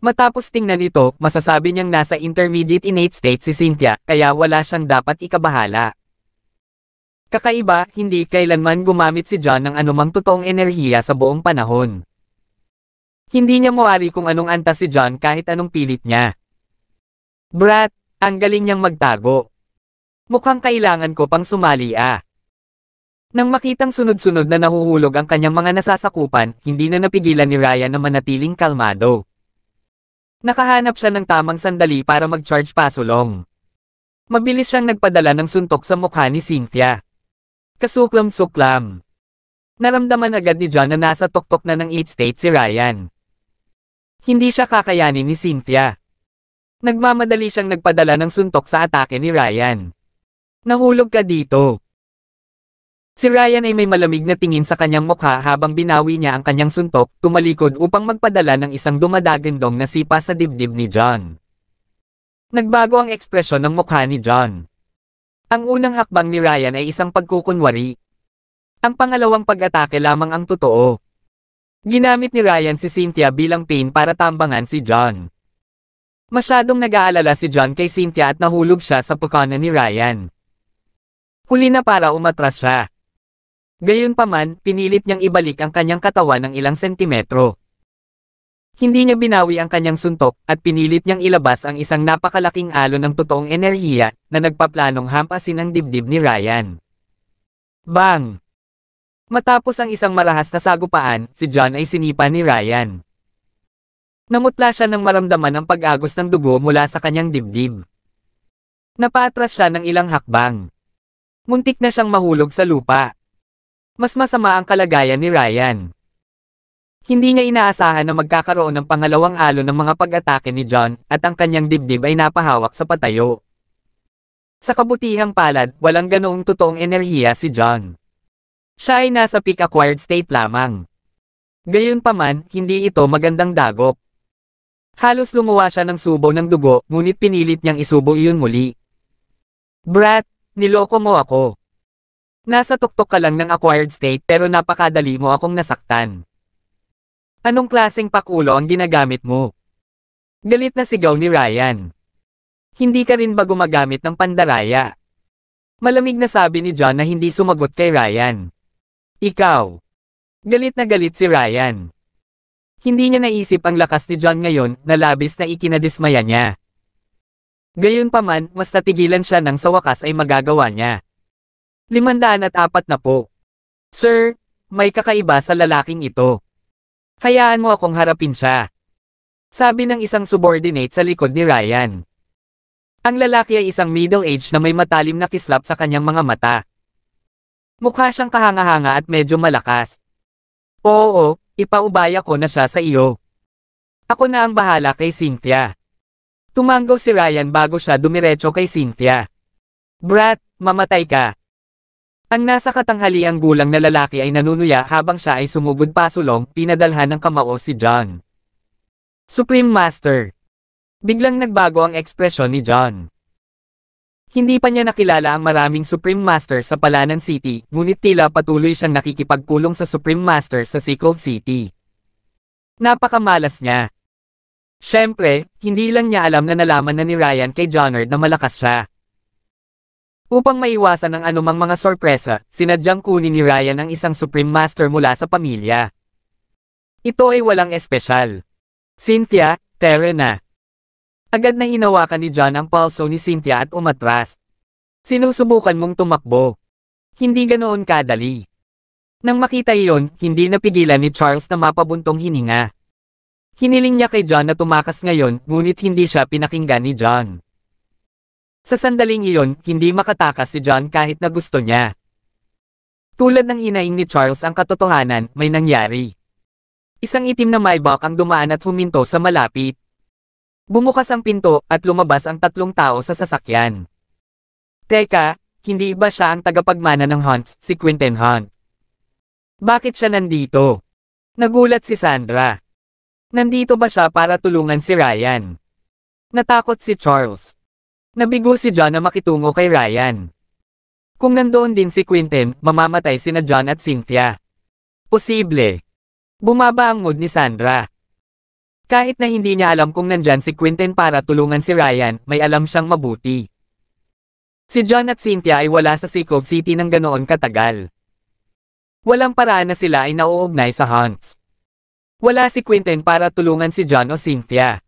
Matapos tingnan ito, masasabi niyang nasa intermediate innate state si Cynthia, kaya wala siyang dapat ikabahala. Kakaiba, hindi kailanman gumamit si John ng anumang totoong enerhiya sa buong panahon. Hindi niya mawari kung anong anta si John kahit anong pilit niya. Brat, ang galing niyang magtago. Mukhang kailangan ko pang sumali ah. Nang makitang sunod-sunod na nahuhulog ang kanyang mga nasasakupan, hindi na napigilan ni Ryan na manatiling kalmado. Nakahanap siya ng tamang sandali para mag-charge pasulong. Mabilis siyang nagpadala ng suntok sa mukha ni Cynthia. Kasuklam-suklam. Naramdaman agad ni John na nasa tuktok na ng 8 state si Ryan. Hindi siya kakayanin ni Cynthia. Nagmamadali siyang nagpadala ng suntok sa atake ni Ryan. Nahulog ka dito. Si Ryan ay may malamig na tingin sa kanyang mukha habang binawi niya ang kanyang suntok, tumalikod upang magpadala ng isang dumadagendong na sipa sa dibdib ni John. Nagbago ang ekspresyon ng mukha ni John. Ang unang hakbang ni Ryan ay isang pagkukunwari. Ang pangalawang pag-atake lamang ang totoo. Ginamit ni Ryan si Cynthia bilang pain para tambangan si John. Masyadong nag-aalala si John kay Cynthia at nahulog siya sa pukana ni Ryan. Huli na para umatras siya. Gayunpaman, pinilit niyang ibalik ang kanyang katawan ng ilang sentimetro. Hindi niya binawi ang kanyang suntok, at pinilit niyang ilabas ang isang napakalaking alo ng totoong enerhiya, na nagpaplanong hampasin ang dibdib ni Ryan. Bang! Matapos ang isang marahas na sagupaan, si John ay sinipa ni Ryan. Namutla siya nang maramdaman ang pag-agos ng dugo mula sa kanyang dibdib. Napaatras siya ng ilang hakbang. Muntik na siyang mahulog sa lupa mas masama ang kalagayan ni Ryan. Hindi niya inaasahan na magkakaroon ng pangalawang alo ng mga pag-atake ni John at ang kanyang dibdib ay napahawak sa patayo. Sa kabutihang palad, walang ganoong totoong enerhiya si John. Siya ay nasa peak acquired state lamang. Gayunpaman, hindi ito magandang dagok. Halos lumuwa siya ng subo ng dugo, ngunit pinilit niyang isubo iyon muli. Brat, niloko mo ako. Nasa tuktok ka lang ng acquired state pero napakadali mo akong nasaktan. Anong klaseng pakulo ang ginagamit mo? Galit na sigaw ni Ryan. Hindi ka rin ba gumagamit ng pandaraya? Malamig na sabi ni John na hindi sumagot kay Ryan. Ikaw. Galit na galit si Ryan. Hindi niya naisip ang lakas ni John ngayon na labis na ikinadismaya niya. Gayunpaman, mas natigilan siya nang sa wakas ay magagawa niya. Limandaan at apat na po. Sir, may kakaiba sa lalaking ito. Hayaan mo akong harapin siya. Sabi ng isang subordinate sa likod ni Ryan. Ang lalaki ay isang middle age na may matalim na kislap sa kanyang mga mata. Mukha siyang kahanga-hanga at medyo malakas. Oo, ipaubaya ko na siya sa iyo. Ako na ang bahala kay Cynthia. Tumanggaw si Ryan bago siya dumiretso kay Cynthia. Brat, mamatay ka. Ang nasa katanghaliang gulang na lalaki ay nanunuya habang siya ay sumugod pasulong, pinadalhan ng kamao si John. Supreme Master. Biglang nagbago ang ekspresyon ni John. Hindi pa niya nakilala ang maraming Supreme Master sa Palanan City, ngunit tila patuloy siyang nakikipagpulong sa Supreme Master sa Seacove City. Napakamalas niya. Siyempre, hindi lang niya alam na nalaman na ni Ryan kay Johnard na malakas siya. Upang maiwasan ang anumang mga sorpresa, sinadyang kunin ni Ryan ang isang Supreme Master mula sa pamilya. Ito ay walang espesyal. Cynthia, Terena. Agad na hinawakan ni John ang palso ni Cynthia at umatras. Sinusubukan mong tumakbo. Hindi ganoon kadali. Nang makita iyon, hindi napigilan ni Charles na mapabuntong hininga. Hiniling niya kay John na tumakas ngayon, ngunit hindi siya pinakinggan ni John. Sa sandaling iyon, hindi makatakas si John kahit na gusto niya. Tulad ng inaing ni Charles ang katotohanan, may nangyari. Isang itim na Maybach ang dumaan at huminto sa malapit. Bumukas ang pinto at lumabas ang tatlong tao sa sasakyan. Teka, hindi iba siya ang tagapagmana ng Hunts, si Quinten Hunt. Bakit siya nandito? Nagulat si Sandra. Nandito ba siya para tulungan si Ryan? Natakot si Charles. Nabigo si John na makitungo kay Ryan. Kung nandoon din si Quentin, mamamatay sina John at Cynthia. Posible. Bumaba ang mood ni Sandra. Kahit na hindi niya alam kung nandyan si Quentin para tulungan si Ryan, may alam siyang mabuti. Si John at Cynthia ay wala sa Sikov City ng ganoon katagal. Walang paraan na sila ay nauugnay sa Hunts. Wala si Quentin para tulungan si John o Cynthia.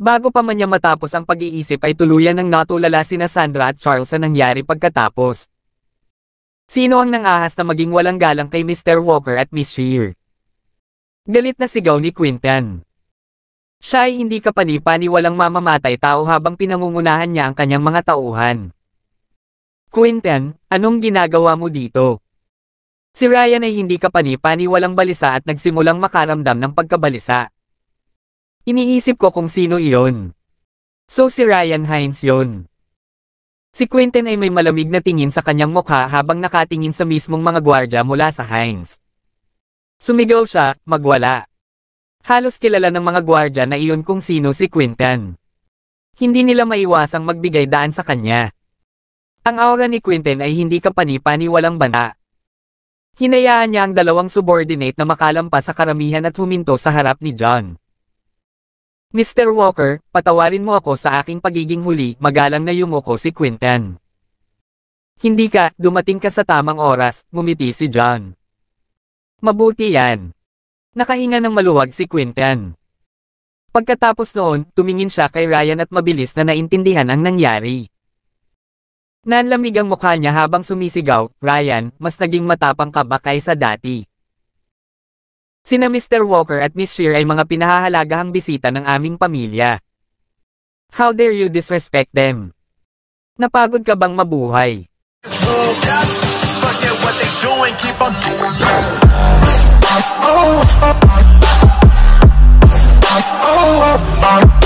Bago pa man niya matapos ang pag-iisip ay tuluyan ng natulala sina Sandra at Charles sa nangyari pagkatapos. Sino ang nangahas na maging walang galang kay Mr. Walker at Miss Shear? Galit na sigaw ni Quintan. Siya ay hindi kapanipani walang mamamatay tao habang pinangungunahan niya ang kanyang mga tauhan. Quintan, anong ginagawa mo dito? Si Ryan ay hindi kapanipani walang balisa at nagsimulang makaramdam ng pagkabalisa. Iniisip ko kung sino iyon. So si Ryan Hines yon. Si Quentin ay may malamig na tingin sa kanyang mukha habang nakatingin sa mismong mga gwardya mula sa Hines. Sumigaw siya, magwala. Halos kilala ng mga gwardya na iyon kung sino si Quentin. Hindi nila maiwasang magbigay daan sa kanya. Ang aura ni Quentin ay hindi kapani walang bana. Hinayaan niya ang dalawang subordinate na makalampas sa karamihan at huminto sa harap ni John. Mr. Walker, patawarin mo ako sa aking pagiging huli, magalang na yumuko si Quintan. Hindi ka, dumating ka sa tamang oras, ngumiti si John. Mabuti yan. Nakahinga ng maluwag si Quintan. Pagkatapos noon, tumingin siya kay Ryan at mabilis na naintindihan ang nangyari. Nanlamig ang mukha niya habang sumisigaw, Ryan, mas naging matapang ka ba kaysa dati? Sina Mr. Walker at Miss Shear ay mga pinahahalagahang bisita ng aming pamilya. How dare you disrespect them? Napagod ka bang mabuhay? Oh,